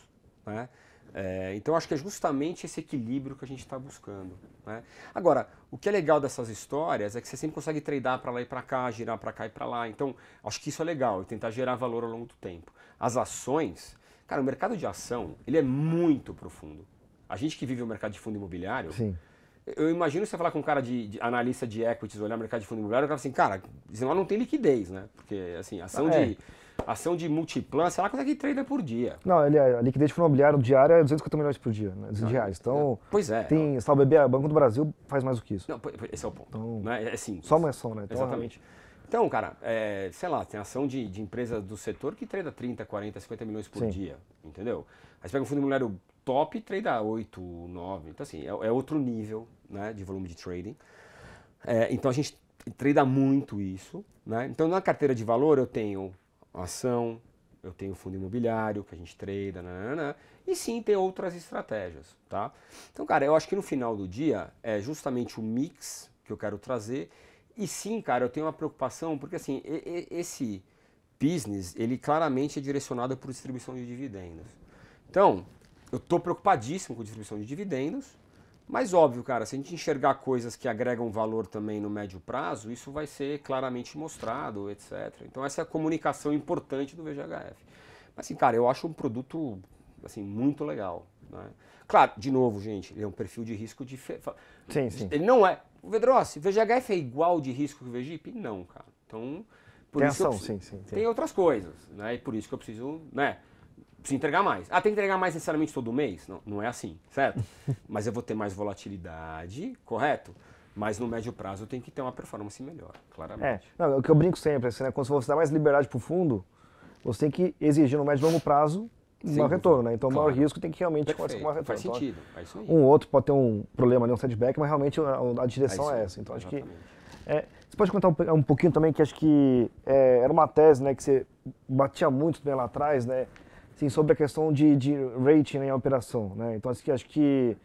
Né? É, então acho que é justamente esse equilíbrio que a gente está buscando. Né? Agora, o que é legal dessas histórias é que você sempre consegue tradear para lá e para cá, girar para cá e para lá. Então acho que isso é legal e tentar gerar valor ao longo do tempo. As ações, cara, o mercado de ação ele é muito profundo. A gente que vive o mercado de fundo imobiliário, Sim. eu imagino você falar com um cara de, de analista de equities, olhar o mercado de fundo imobiliário, o cara assim, cara, lá não tem liquidez, né? Porque assim, ação ah, é. de ação de multiplan, sei lá quanto é que treina por dia. Não, ele, é, a liquidez imobiliária diária é 250 milhões por dia, né? 200 reais. Ah, então, é. pois é. Tem, é. sabe, tá o Banco do Brasil faz mais do que isso. Não, esse é o ponto. Então, né? é simples. só é ação, né? Então, Exatamente. Então, cara, é, sei lá, tem ação de, de empresas do setor que treina 30, 40, 50 milhões por Sim. dia, entendeu? Aí você pega um fundo imobiliário top e treina 8, 9. Então, assim, é, é, outro nível né, de volume de trading. É, então, a gente treina muito isso. Né? Então, na carteira de valor, eu tenho ação, eu tenho fundo imobiliário que a gente treina, né, né, né, e sim ter outras estratégias, tá? Então, cara, eu acho que no final do dia é justamente o mix que eu quero trazer. E sim, cara, eu tenho uma preocupação, porque assim, esse business, ele claramente é direcionado por distribuição de dividendos. Então, eu estou preocupadíssimo com distribuição de dividendos, mas óbvio, cara, se a gente enxergar coisas que agregam valor também no médio prazo, isso vai ser claramente mostrado, etc. Então essa é a comunicação importante do VGHF. Mas assim, cara, eu acho um produto assim muito legal, né? Claro, de novo, gente, ele é um perfil de risco de fe... Sim, sim. Ele não é. O Vedrossi, VGHF é igual de risco que o VGIP? Não, cara. Então, por tem isso ação, preciso... sim, sim, sim, Tem outras coisas, né? E por isso que eu preciso, né? preciso entregar mais. Ah, tem que entregar mais necessariamente todo mês? Não, não é assim, certo? [LAUGHS] Mas eu vou ter mais volatilidade, correto? Mas no médio prazo eu tenho que ter uma performance melhor, claramente. É, não, o que eu brinco sempre, assim, né? quando você dá mais liberdade para o fundo, você tem que exigir no médio e longo prazo um maior retorno, né? Então, claro. maior risco tem que realmente conseguir com maior retorno. Faz então, sentido. É isso aí. Um outro pode ter um problema um setback, mas realmente a, a é direção é, é, essa. Então, Exatamente. acho que. É, você pode contar um, um, pouquinho também, que acho que é, era uma tese né, que você batia muito bem lá atrás, né? assim, sobre a questão de, de rating né, em operação. Né? Então, assim, acho que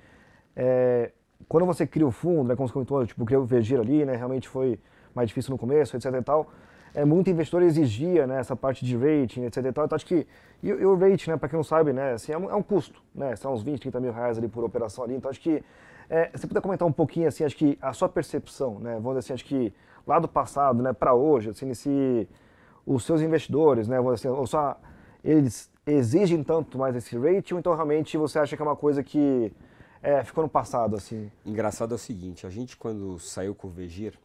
é, quando você cria o fundo, né, como você comentou, tipo, criou o Vegir ali, né, realmente foi mais difícil no começo, etc e tal, é, muito investidor exigia né, essa parte de rating, etc e tal, então acho que, e, e o rating, né, para quem não sabe, né, assim, é, um, é um custo, né, são uns 20, 30 mil reais ali por operação ali, então acho que é, você puder comentar um pouquinho, assim, acho que a sua percepção, né, vamos dizer assim, acho que lá do passado, né, para hoje, assim, se os seus investidores, né, vamos dizer assim, ou só eles exigem então, tanto mais esse rating, ou então realmente você acha que é uma coisa que é, ficou no passado, assim? Engraçado é o seguinte, a gente quando saiu com o Vegir,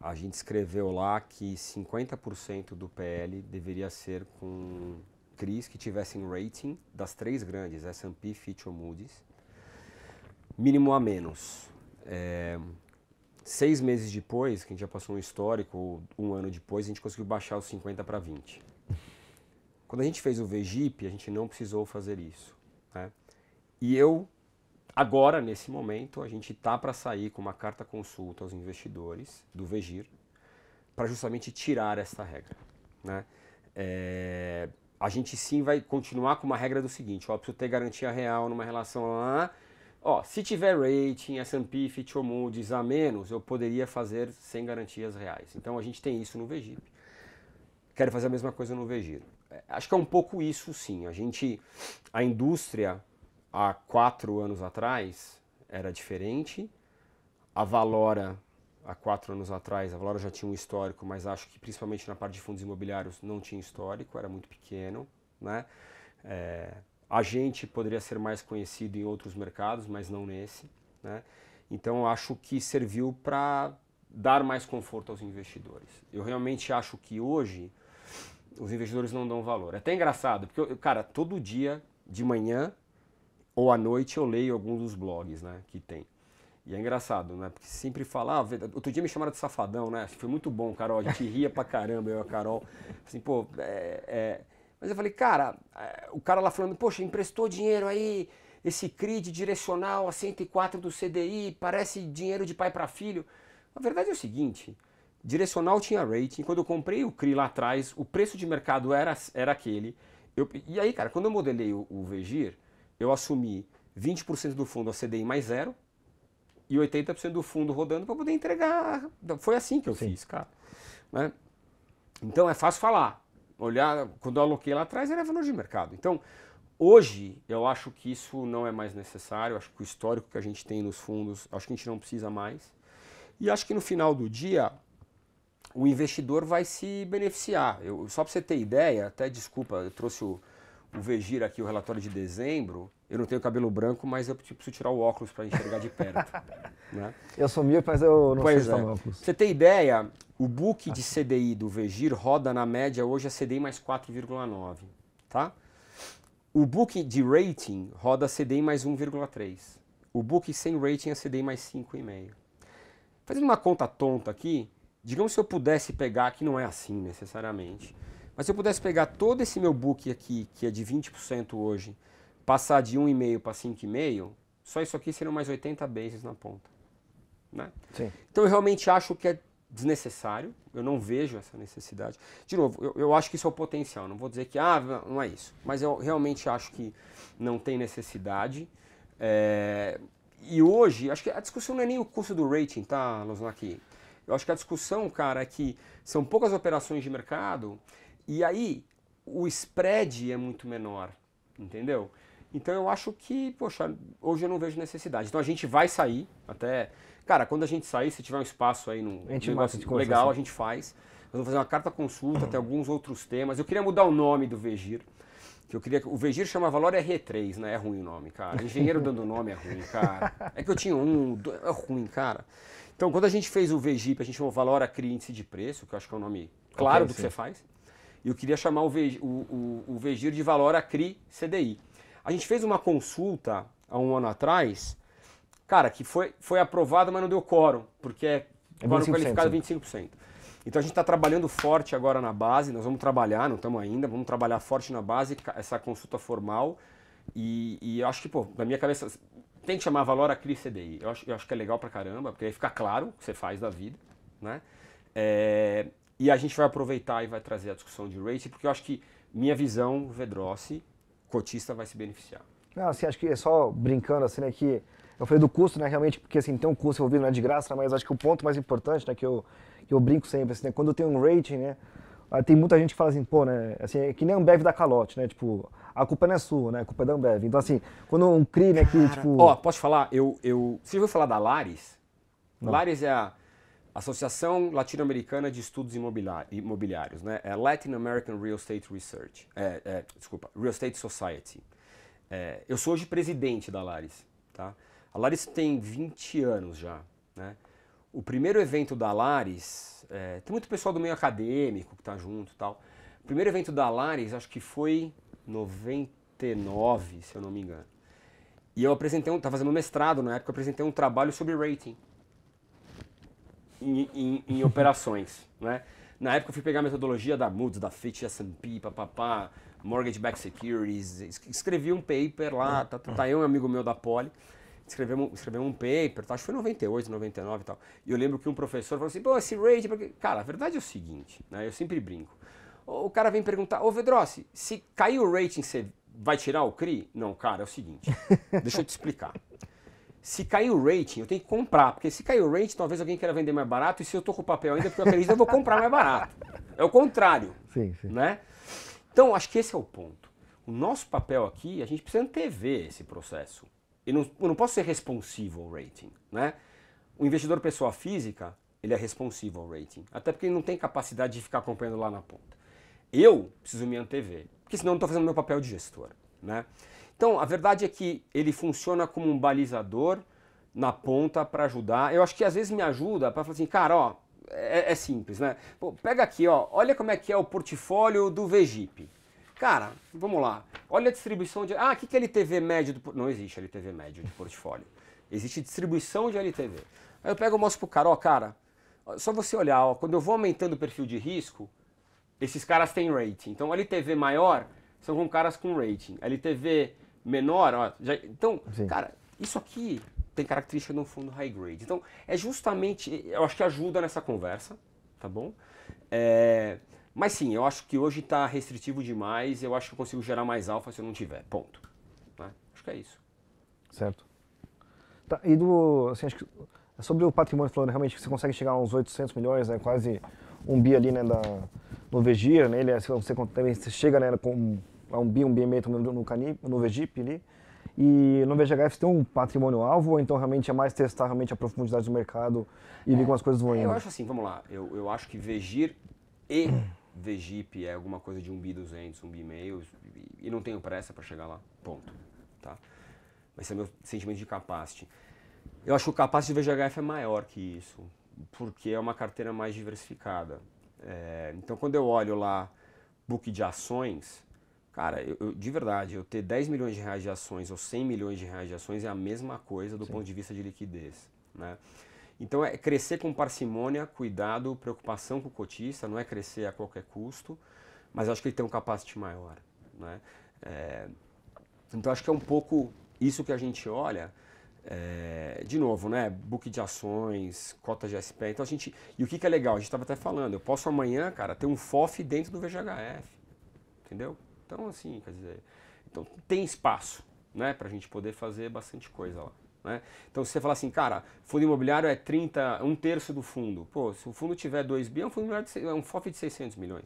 a gente escreveu lá que 50% do PL deveria ser com CRIs que tivessem rating das três grandes, S&P, Fitch ou Moody's, mínimo a menos. É, seis meses depois, que a gente já passou um histórico, um ano depois, a gente conseguiu baixar os 50 para 20. Quando a gente fez o VGIP, a gente não precisou fazer isso. Né? E eu, agora, nesse momento, a gente está para sair com uma carta consulta aos investidores do VGIR para justamente tirar essa regra. Né? É, a gente sim vai continuar com uma regra do seguinte, ó, preciso ter garantia real numa relação... A, ó, se tiver rating, S&P, Fitch ou Moody's a menos, eu poderia fazer sem garantias reais. Então a gente tem isso no VGIP. Quero fazer a mesma coisa no VGIR. É, acho que é um pouco isso sim. A gente, a indústria há quatro anos atrás era diferente. A Valora há quatro anos atrás, a Valora já tinha um histórico, mas acho que principalmente na parte de fundos imobiliários não tinha histórico, era muito pequeno, né? É, a gente poderia ser mais conhecido em outros mercados, mas não nesse, né? Então acho que serviu para dar mais conforto aos investidores. Eu realmente acho que hoje os investidores não dão valor. É até engraçado, porque, eu, cara, todo dia, de manhã ou à noite, eu leio alguns dos blogs né, que tem. E é engraçado, né? Porque sempre falava. Ah, outro dia me chamaram de safadão, né? Foi muito bom, Carol. A gente ria pra caramba, eu e a Carol. Assim, pô, é, é. Mas eu falei, cara, é, o cara lá falando, poxa, emprestou dinheiro aí, esse CRID direcional a 104 do CDI, parece dinheiro de pai para filho. A verdade é o seguinte: direcional tinha rating. Quando eu comprei o CRI lá atrás, o preço de mercado era, era aquele. Eu, e aí, cara, quando eu modelei o, o Vegir, eu assumi 20% do fundo a CDI mais zero e 80% do fundo rodando para poder entregar. Foi assim que eu Sim. fiz, cara. Né? Então é fácil falar. Olhar, quando eu aloquei lá atrás, era valor de mercado. Então, hoje, eu acho que isso não é mais necessário. Acho que o histórico que a gente tem nos fundos, acho que a gente não precisa mais. E acho que no final do dia, o investidor vai se beneficiar. Eu, só para você ter ideia, até desculpa, eu trouxe o, o Vegir aqui, o relatório de dezembro. Eu não tenho cabelo branco, mas eu preciso tirar o óculos para enxergar de perto. [LAUGHS] né? Eu sou míope, mas eu não pois sei tá é. óculos. você ter ideia, o book de CDI do Vegir roda na média hoje a CDI mais 4,9, tá? O book de rating roda a CDI mais 1,3. O book sem rating é CDI mais 5,5. Fazendo uma conta tonta aqui, digamos se eu pudesse pegar, que não é assim necessariamente, mas se eu pudesse pegar todo esse meu book aqui, que é de 20% hoje, passar de 1,5 para 5,5, só isso aqui seriam mais 80 bases na ponta. Né? Então eu realmente acho que é desnecessário, eu não vejo essa necessidade. De novo, eu, eu acho que isso é o potencial, não vou dizer que ah, não é isso, mas eu realmente acho que não tem necessidade. É... E hoje, acho que a discussão não é nem o custo do rating, tá, aqui eu acho que a discussão, cara, é que são poucas operações de mercado e aí o spread é muito menor, entendeu? Então eu acho que, poxa, hoje eu não vejo necessidade. Então a gente vai sair, até. Cara, quando a gente sair, se tiver um espaço aí no negócio legal, assim. a gente faz. vamos fazer uma carta consulta, tem alguns outros temas. Eu queria mudar o nome do Vegir. Que eu queria. O Vegir chama Valor R3, né? É ruim o nome, cara. Engenheiro dando nome é ruim, cara. É que eu tinha um, dois, é ruim, cara. Então, quando a gente fez o VGIP, a gente chamou Valor Acri Índice de Preço, que eu acho que é o um nome claro okay, do que sim. você faz. E eu queria chamar o, VG, o, o, o VGIR de Valor Acri CDI. A gente fez uma consulta há um ano atrás, cara, que foi, foi aprovada, mas não deu quórum, porque é, é quórum qualificado 25%. Né? Então a gente está trabalhando forte agora na base, nós vamos trabalhar, não estamos ainda, vamos trabalhar forte na base, essa consulta formal. E, e acho que, pô, na minha cabeça, tem que chamar valor CRI CDI. Eu acho, eu acho que é legal pra caramba, porque aí fica claro o que você faz da vida, né? É, e a gente vai aproveitar e vai trazer a discussão de rating, porque eu acho que minha visão, Vedrossi, cotista vai se beneficiar. Não, assim, acho que é só brincando assim, né, que eu falei do custo, né, realmente, porque assim, tem um custo envolvido, não é de graça, mas acho que o ponto mais importante, né, que eu, que eu brinco sempre, assim, né, quando tem um rating, né, tem muita gente que fala assim, pô, né, assim, é que nem a Ambev da calote, né, tipo, a culpa não é sua, né, a culpa é da Ambev. Então, assim, quando um crime aqui, que, tipo... Ó, oh, posso falar? Eu, eu... Você já ouviu falar da Lares? Não. Lares é a Associação Latino-Americana de Estudos Imobiliários, né, é Latin American Real Estate Research, é, é, desculpa, Real Estate Society. É, eu sou hoje presidente da Lares, tá? A Lares tem 20 anos já, né, o primeiro evento da Lares, é, tem muito pessoal do meio acadêmico que tá junto e tal. O primeiro evento da Lares, acho que foi 99, se eu não me engano. E eu apresentei, um, tava fazendo mestrado na época, eu apresentei um trabalho sobre rating em, em, em operações, [LAUGHS] né? Na época eu fui pegar a metodologia da Moods, da Fitch, S&P, papapá, Mortgage Back Securities, escrevi um paper lá, ah. tá, tá, tá eu e um amigo meu da Poli escrevemos, escrevemos um paper, tá? acho que foi 98, 99 e tal. E eu lembro que um professor falou assim, pô, esse RAID... Cara, a verdade é o seguinte, né, eu sempre brinco. O cara vem perguntar, ô Vedrossi, se cair o rating, você vai tirar o CRI? Não, cara, é o seguinte, [LAUGHS] deixa eu te explicar. Se cair o rating, eu tenho que comprar, porque se cair o rating, talvez alguém queira vender mais barato, e se eu tô com o papel ainda, porque eu acredito, eu vou comprar mais barato. É o contrário, sim, sim. né? Então, acho que esse é o ponto. O nosso papel aqui, a gente precisa antever esse processo. Eu não, eu não posso ser responsivo ao rating, né? O investidor pessoa física, ele é responsivo ao rating, até porque ele não tem capacidade de ficar acompanhando lá na ponta. Eu preciso me antever, porque senão eu não estou fazendo meu papel de gestor, né? Então, a verdade é que ele funciona como um balizador na ponta para ajudar. Eu acho que às vezes me ajuda para falar assim, cara, ó, é, é simples, né? Pô, pega aqui, ó, olha como é que é o portfólio do VGIP. Cara, vamos lá. Olha a distribuição de. Ah, o que, que é LTV médio do. Não existe LTV médio de portfólio. Existe distribuição de LTV. Aí eu pego e mostro pro cara, ó, cara, só você olhar, ó, quando eu vou aumentando o perfil de risco, esses caras têm rating. Então LTV maior são com caras com rating. LTV menor, ó, já... então, Sim. cara, isso aqui tem característica de um fundo high grade. Então, é justamente, eu acho que ajuda nessa conversa, tá bom? É, mas sim, eu acho que hoje está restritivo demais, eu acho que eu consigo gerar mais alfa se eu não tiver, ponto. Né? Acho que é isso. Certo. Tá, e do, assim, acho que sobre o patrimônio, falando realmente que você consegue chegar a uns 800 milhões, né, quase um bi ali né, da, no Vegir, né, ele, é, você, também, você chega né, com um bi, um bi e meio no, no Vegip ali, e no VGHF você tem um patrimônio-alvo ou então realmente é mais testar realmente a profundidade do mercado e ver é, como as coisas vão é, indo? Eu acho assim, vamos lá, eu, eu acho que Vegir e VGIP é alguma coisa de um bi 200, um bi meio, e não tenho pressa para chegar lá, ponto. Tá? Mas esse é meu sentimento de capacity. Eu acho que o capacity do VGHF é maior que isso, porque é uma carteira mais diversificada. É, então, quando eu olho lá book de ações, cara, eu, eu, de verdade, eu ter 10 milhões de reais de ações ou 100 milhões de reais de ações é a mesma coisa do Sim. ponto de vista de liquidez, né? Então é crescer com parcimônia, cuidado, preocupação com o cotista, não é crescer a qualquer custo, mas acho que ele tem um capacity maior. Né? É, então acho que é um pouco isso que a gente olha, é, de novo, né? Book de ações, cota de SP. Então a gente. E o que, que é legal? A gente estava até falando, eu posso amanhã, cara, ter um FOF dentro do VGHF. Entendeu? Então, assim, quer dizer. Então tem espaço, né, para a gente poder fazer bastante coisa lá. Né? Então, se você falar assim, cara, fundo imobiliário é 30, um terço do fundo. Pô, se o fundo tiver 2 bi, é um fundo imobiliário de, é um FOF de 600 milhões.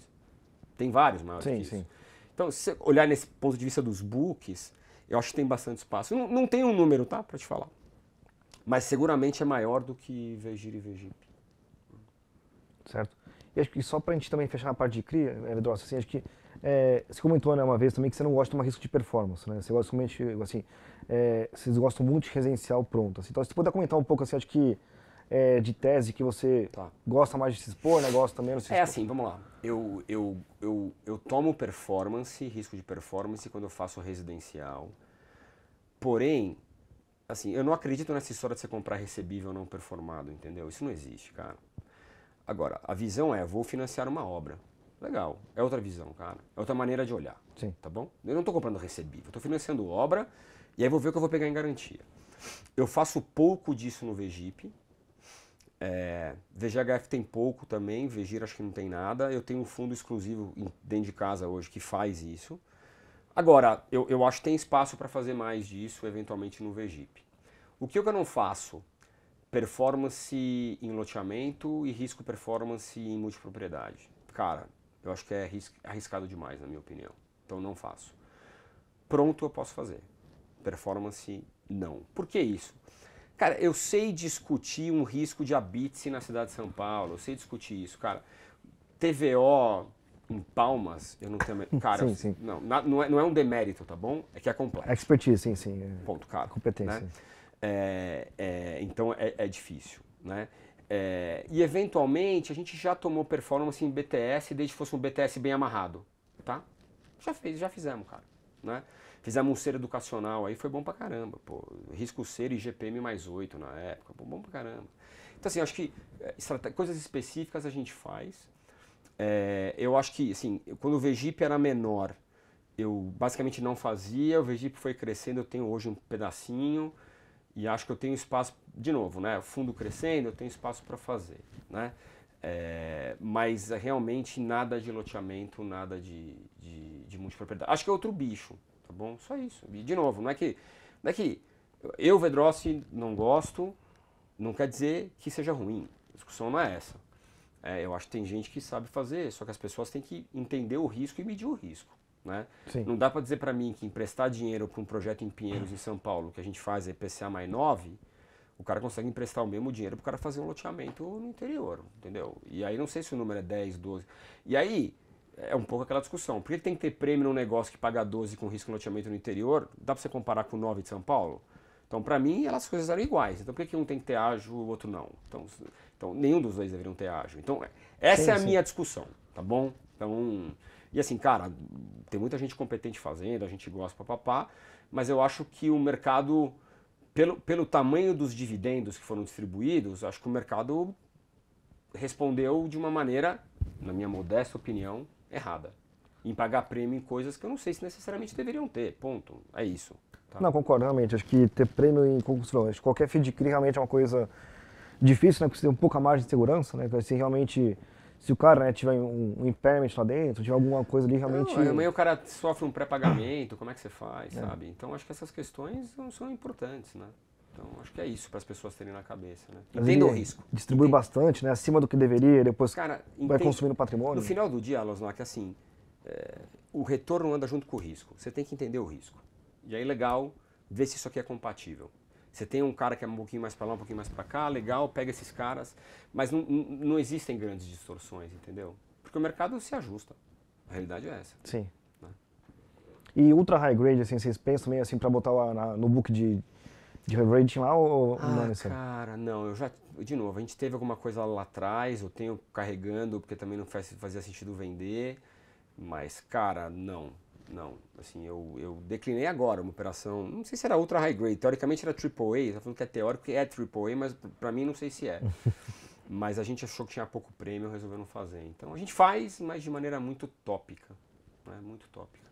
Tem vários maiores sim, Sim. Então, se você olhar nesse ponto de vista dos books, eu acho que tem bastante espaço. Não, não tem um número, tá? Para te falar. Mas seguramente é maior do que Vegir e Vegip. Certo. E acho que só para a gente também fechar na parte de CRI, Eduardo assim, acho que é, você comentou né, uma vez também que você não gosta de tomar risco de performance, né? Você gosta somente, tipo assim, é, vocês gostam muito de residencial pronto. Assim. Então, se você puder comentar um pouco, assim, acho que é, de tese que você tá. gosta mais de se expor, né? Gosta menos de se é, expor. É assim, vamos lá. Eu, eu, eu, eu tomo performance, risco de performance, quando eu faço residencial. Porém, assim, eu não acredito nessa história de você comprar recebível não performado, entendeu? Isso não existe, cara. Agora, a visão é, vou financiar uma obra Legal. É outra visão, cara. É outra maneira de olhar. Sim. Tá bom? Eu não estou comprando recebível, estou financiando obra e aí vou ver o que eu vou pegar em garantia. Eu faço pouco disso no VGIP. É, VGHF tem pouco também, VGIR acho que não tem nada. Eu tenho um fundo exclusivo dentro de casa hoje que faz isso. Agora, eu, eu acho que tem espaço para fazer mais disso, eventualmente, no VGIP. O que eu não faço? Performance em loteamento e risco performance em multipropriedade. Cara, eu acho que é arriscado demais, na minha opinião. Então não faço. Pronto, eu posso fazer. Performance, não. Por que isso? Cara, eu sei discutir um risco de habite na cidade de São Paulo, eu sei discutir isso, cara. TVO em Palmas, eu não tenho. [LAUGHS] Cara, sim, sim. Não, não, é, não é um demérito, tá bom? É que é complexo. Expertise, sim, sim. Ponto, cara. Competência. Né? É, é, então é, é difícil, né? É, e eventualmente a gente já tomou performance em BTS desde que fosse um BTS bem amarrado, tá? Já fez, já fizemos, cara, né? Fizemos um ser educacional aí, foi bom pra caramba, pô. Risco ser e GPM mais 8 na época, bom pra caramba. Então assim, acho que é, coisas específicas a gente faz. É, eu acho que, assim, quando o VGIP era menor, eu basicamente não fazia, o VGIP foi crescendo, eu tenho hoje um pedacinho, e acho que eu tenho espaço, de novo, né? fundo crescendo, eu tenho espaço para fazer, né? Eh, é, mas realmente nada de loteamento, nada de, de, de multipropriedade. Acho que é outro bicho, tá bom? Só isso. E de novo, não é que, não é que eu, Vedrossi, não gosto, não quer dizer que seja ruim. A discussão não é essa. É, eu acho que tem gente que sabe fazer, só que as pessoas têm que entender o risco e medir o risco. Né? Não dá para dizer para mim que emprestar dinheiro para um projeto em Pinheiros, em São Paulo, que a gente faz EPCA mais 9, o cara consegue emprestar o mesmo dinheiro para o cara fazer um loteamento no interior, entendeu? E aí não sei se o número é 10, 12. E aí é um pouco aquela discussão. Por que tem que ter prêmio num negócio que paga 12 com risco de loteamento no interior? Dá para você comparar com 9 de São Paulo? Então, para mim, elas coisas eram iguais. Então, por que um tem que ter ágio, o outro não? Então, então nenhum dos dois deveriam ter ágio. Então, é, essa sim, é a sim. minha discussão, tá bom? Então, e assim, cara, tem muita gente competente fazendo, a gente gosta, papapá, mas eu acho que o mercado, pelo, pelo tamanho dos dividendos que foram distribuídos, acho que o mercado respondeu de uma maneira, na minha modesta opinião, errada. Em pagar prêmio em coisas que eu não sei se necessariamente deveriam ter, ponto. É isso. Tá? Não, concordo, realmente. Acho que ter prêmio em concursos, qualquer FIDCRI realmente é uma coisa difícil, né? Porque você tem um pouco margem de segurança, né? Porque, assim, realmente se o cara né, tiver um, um impairment lá dentro, tiver alguma coisa ali realmente. Não, amanhã o cara sofre um pré-pagamento, como é que você faz, é. sabe? Então acho que essas questões são importantes, né? Então acho que é isso para as pessoas terem na cabeça, né? Entenda o risco. Distribui Entendo. bastante, né? Acima do que deveria, depois cara, vai entende... consumindo patrimônio. No final do dia, Losnock, assim, é, o retorno anda junto com o risco. Você tem que entender o risco. E aí legal ver se isso aqui é compatível. Você tem um cara que é um pouquinho mais para lá, um pouquinho mais para cá, legal, pega esses caras, mas não, não existem grandes distorções, entendeu? Porque o mercado se ajusta. A realidade é essa. Sim. Né? E ultra high grade, assim, vocês pensam meio assim para botar lá na, no book de de rating lá ou, ah, não? É Nessa? Cara, não, eu já de novo, a gente teve alguma coisa lá atrás, eu tenho carregando porque também não faz, fazia sentido vender, mas cara, não não. Assim, eu, eu declinei agora uma operação, não sei se era ultra high grade, teoricamente era AAA, tá falando que é teórico, que é AAA, mas para mim não sei se é. [LAUGHS] mas a gente achou que tinha pouco prêmio, resolveu não fazer. Então a gente faz, mas de maneira muito tópica, né? muito tópica.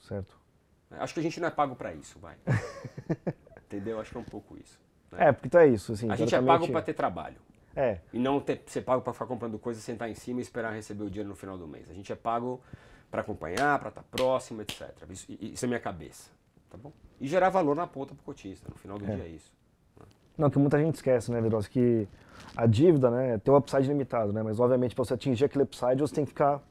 Certo. É, acho que a gente não é pago para isso, vai. [LAUGHS] Entendeu? Acho que é um pouco isso. Né? É, porque então é isso. Assim, a gente é pago para ter trabalho. É. E não ter, ser pago para ficar comprando coisa, sentar em cima e esperar receber o dinheiro no final do mês. A gente é pago para acompanhar, para estar tá próximo, etc. Isso, isso é minha cabeça, tá bom? E gerar valor na ponta para o cotista, no final do é. dia é isso. Né? Não, que muita gente esquece, né, Veroz, que a dívida, né, é tem um upside limitado, né, mas obviamente para você atingir aquele upside, você tem que ficar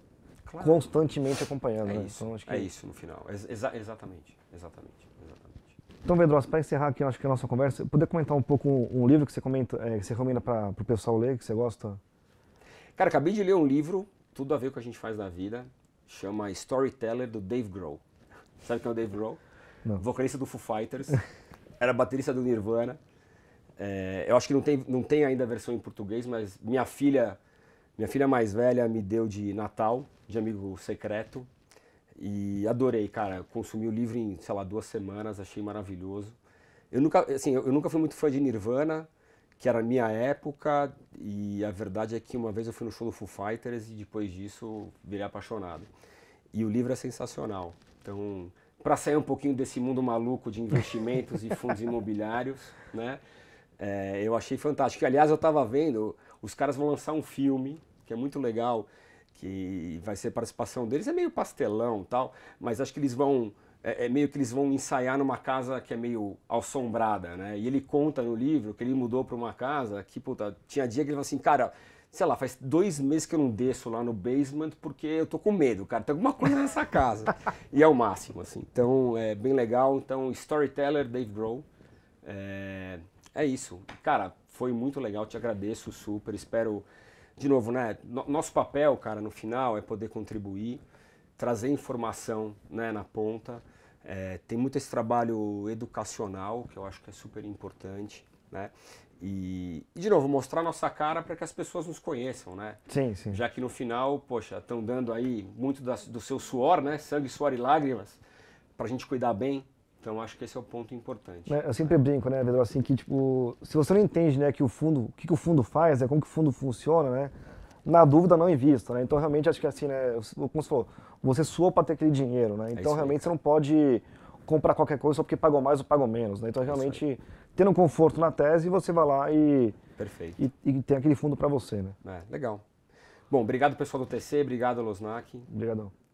claro. constantemente acompanhando, é né? Isso, então, acho que... É isso, no final, Exa exatamente, exatamente, exatamente. Então, Vedros, para encerrar aqui, acho que a nossa conversa, poder comentar um pouco um, um livro que você comenta, é, que você recomenda para o pessoal ler, que você gosta? Cara, acabei de ler um livro, tudo a ver com o que a gente faz na vida, chama Storyteller do Dave Grohl. Sabe quem é o Dave Grohl? Não. Vocalista do Foo Fighters, [LAUGHS] era baterista do Nirvana. É, eu acho que não tem, não tem ainda a versão em português, mas minha filha, minha filha mais velha me deu de Natal, de amigo secreto. E adorei, cara. Consumi o livro em, sei lá, duas semanas, achei maravilhoso. Eu nunca, assim, eu, eu nunca fui muito fã de Nirvana, que era a minha época, e a verdade é que uma vez eu fui no show do Foo Fighters e depois disso virei apaixonado. E o livro é sensacional. Então, para sair um pouquinho desse mundo maluco de investimentos e fundos [LAUGHS] imobiliários, né? É, eu achei fantástico. Aliás, eu estava vendo, os caras vão lançar um filme que é muito legal, que vai ser participação deles. É meio pastelão tal, mas acho que eles vão é, é, meio que eles vão ensaiar numa casa que é meio assombrada, né? E ele conta no livro que ele mudou para uma casa que, puta, tinha dia que ele falou assim, cara, sei lá, faz dois meses que eu não desço lá no basement porque eu tô com medo, cara, tem alguma coisa nessa casa. [LAUGHS] e é o máximo, assim. Então, é bem legal. Então, Storyteller, Dave Grohl. É, é isso. Cara, foi muito legal, te agradeço super, espero... De novo, né? Nosso papel, cara, no final é poder contribuir trazer informação né, na ponta. É, tem muito esse trabalho educacional, que eu acho que é super importante, né? E, e de novo, mostrar nossa cara para que as pessoas nos conheçam, né? Sim, sim. Já que no final, poxa, estão dando aí muito das, do seu suor, né? Sangue, suor e lágrimas, para a gente cuidar bem. Então, acho que esse é o ponto importante. Eu sempre brinco, né, Pedro, assim, que tipo, se você não entende, né, que o fundo, o que, que o fundo faz, né, como que o fundo funciona, né? na dúvida não invista, né? Então realmente acho que assim, né, como você falou, você suou para ter aquele dinheiro, né? É então é realmente você não pode comprar qualquer coisa só porque pagou mais ou pagou menos, né? Então é realmente tendo um conforto na tese, você vai lá e Perfeito. E, e tem aquele fundo para você, né? É, legal. Bom, obrigado pessoal do TC, obrigado Losnak. Obrigadão.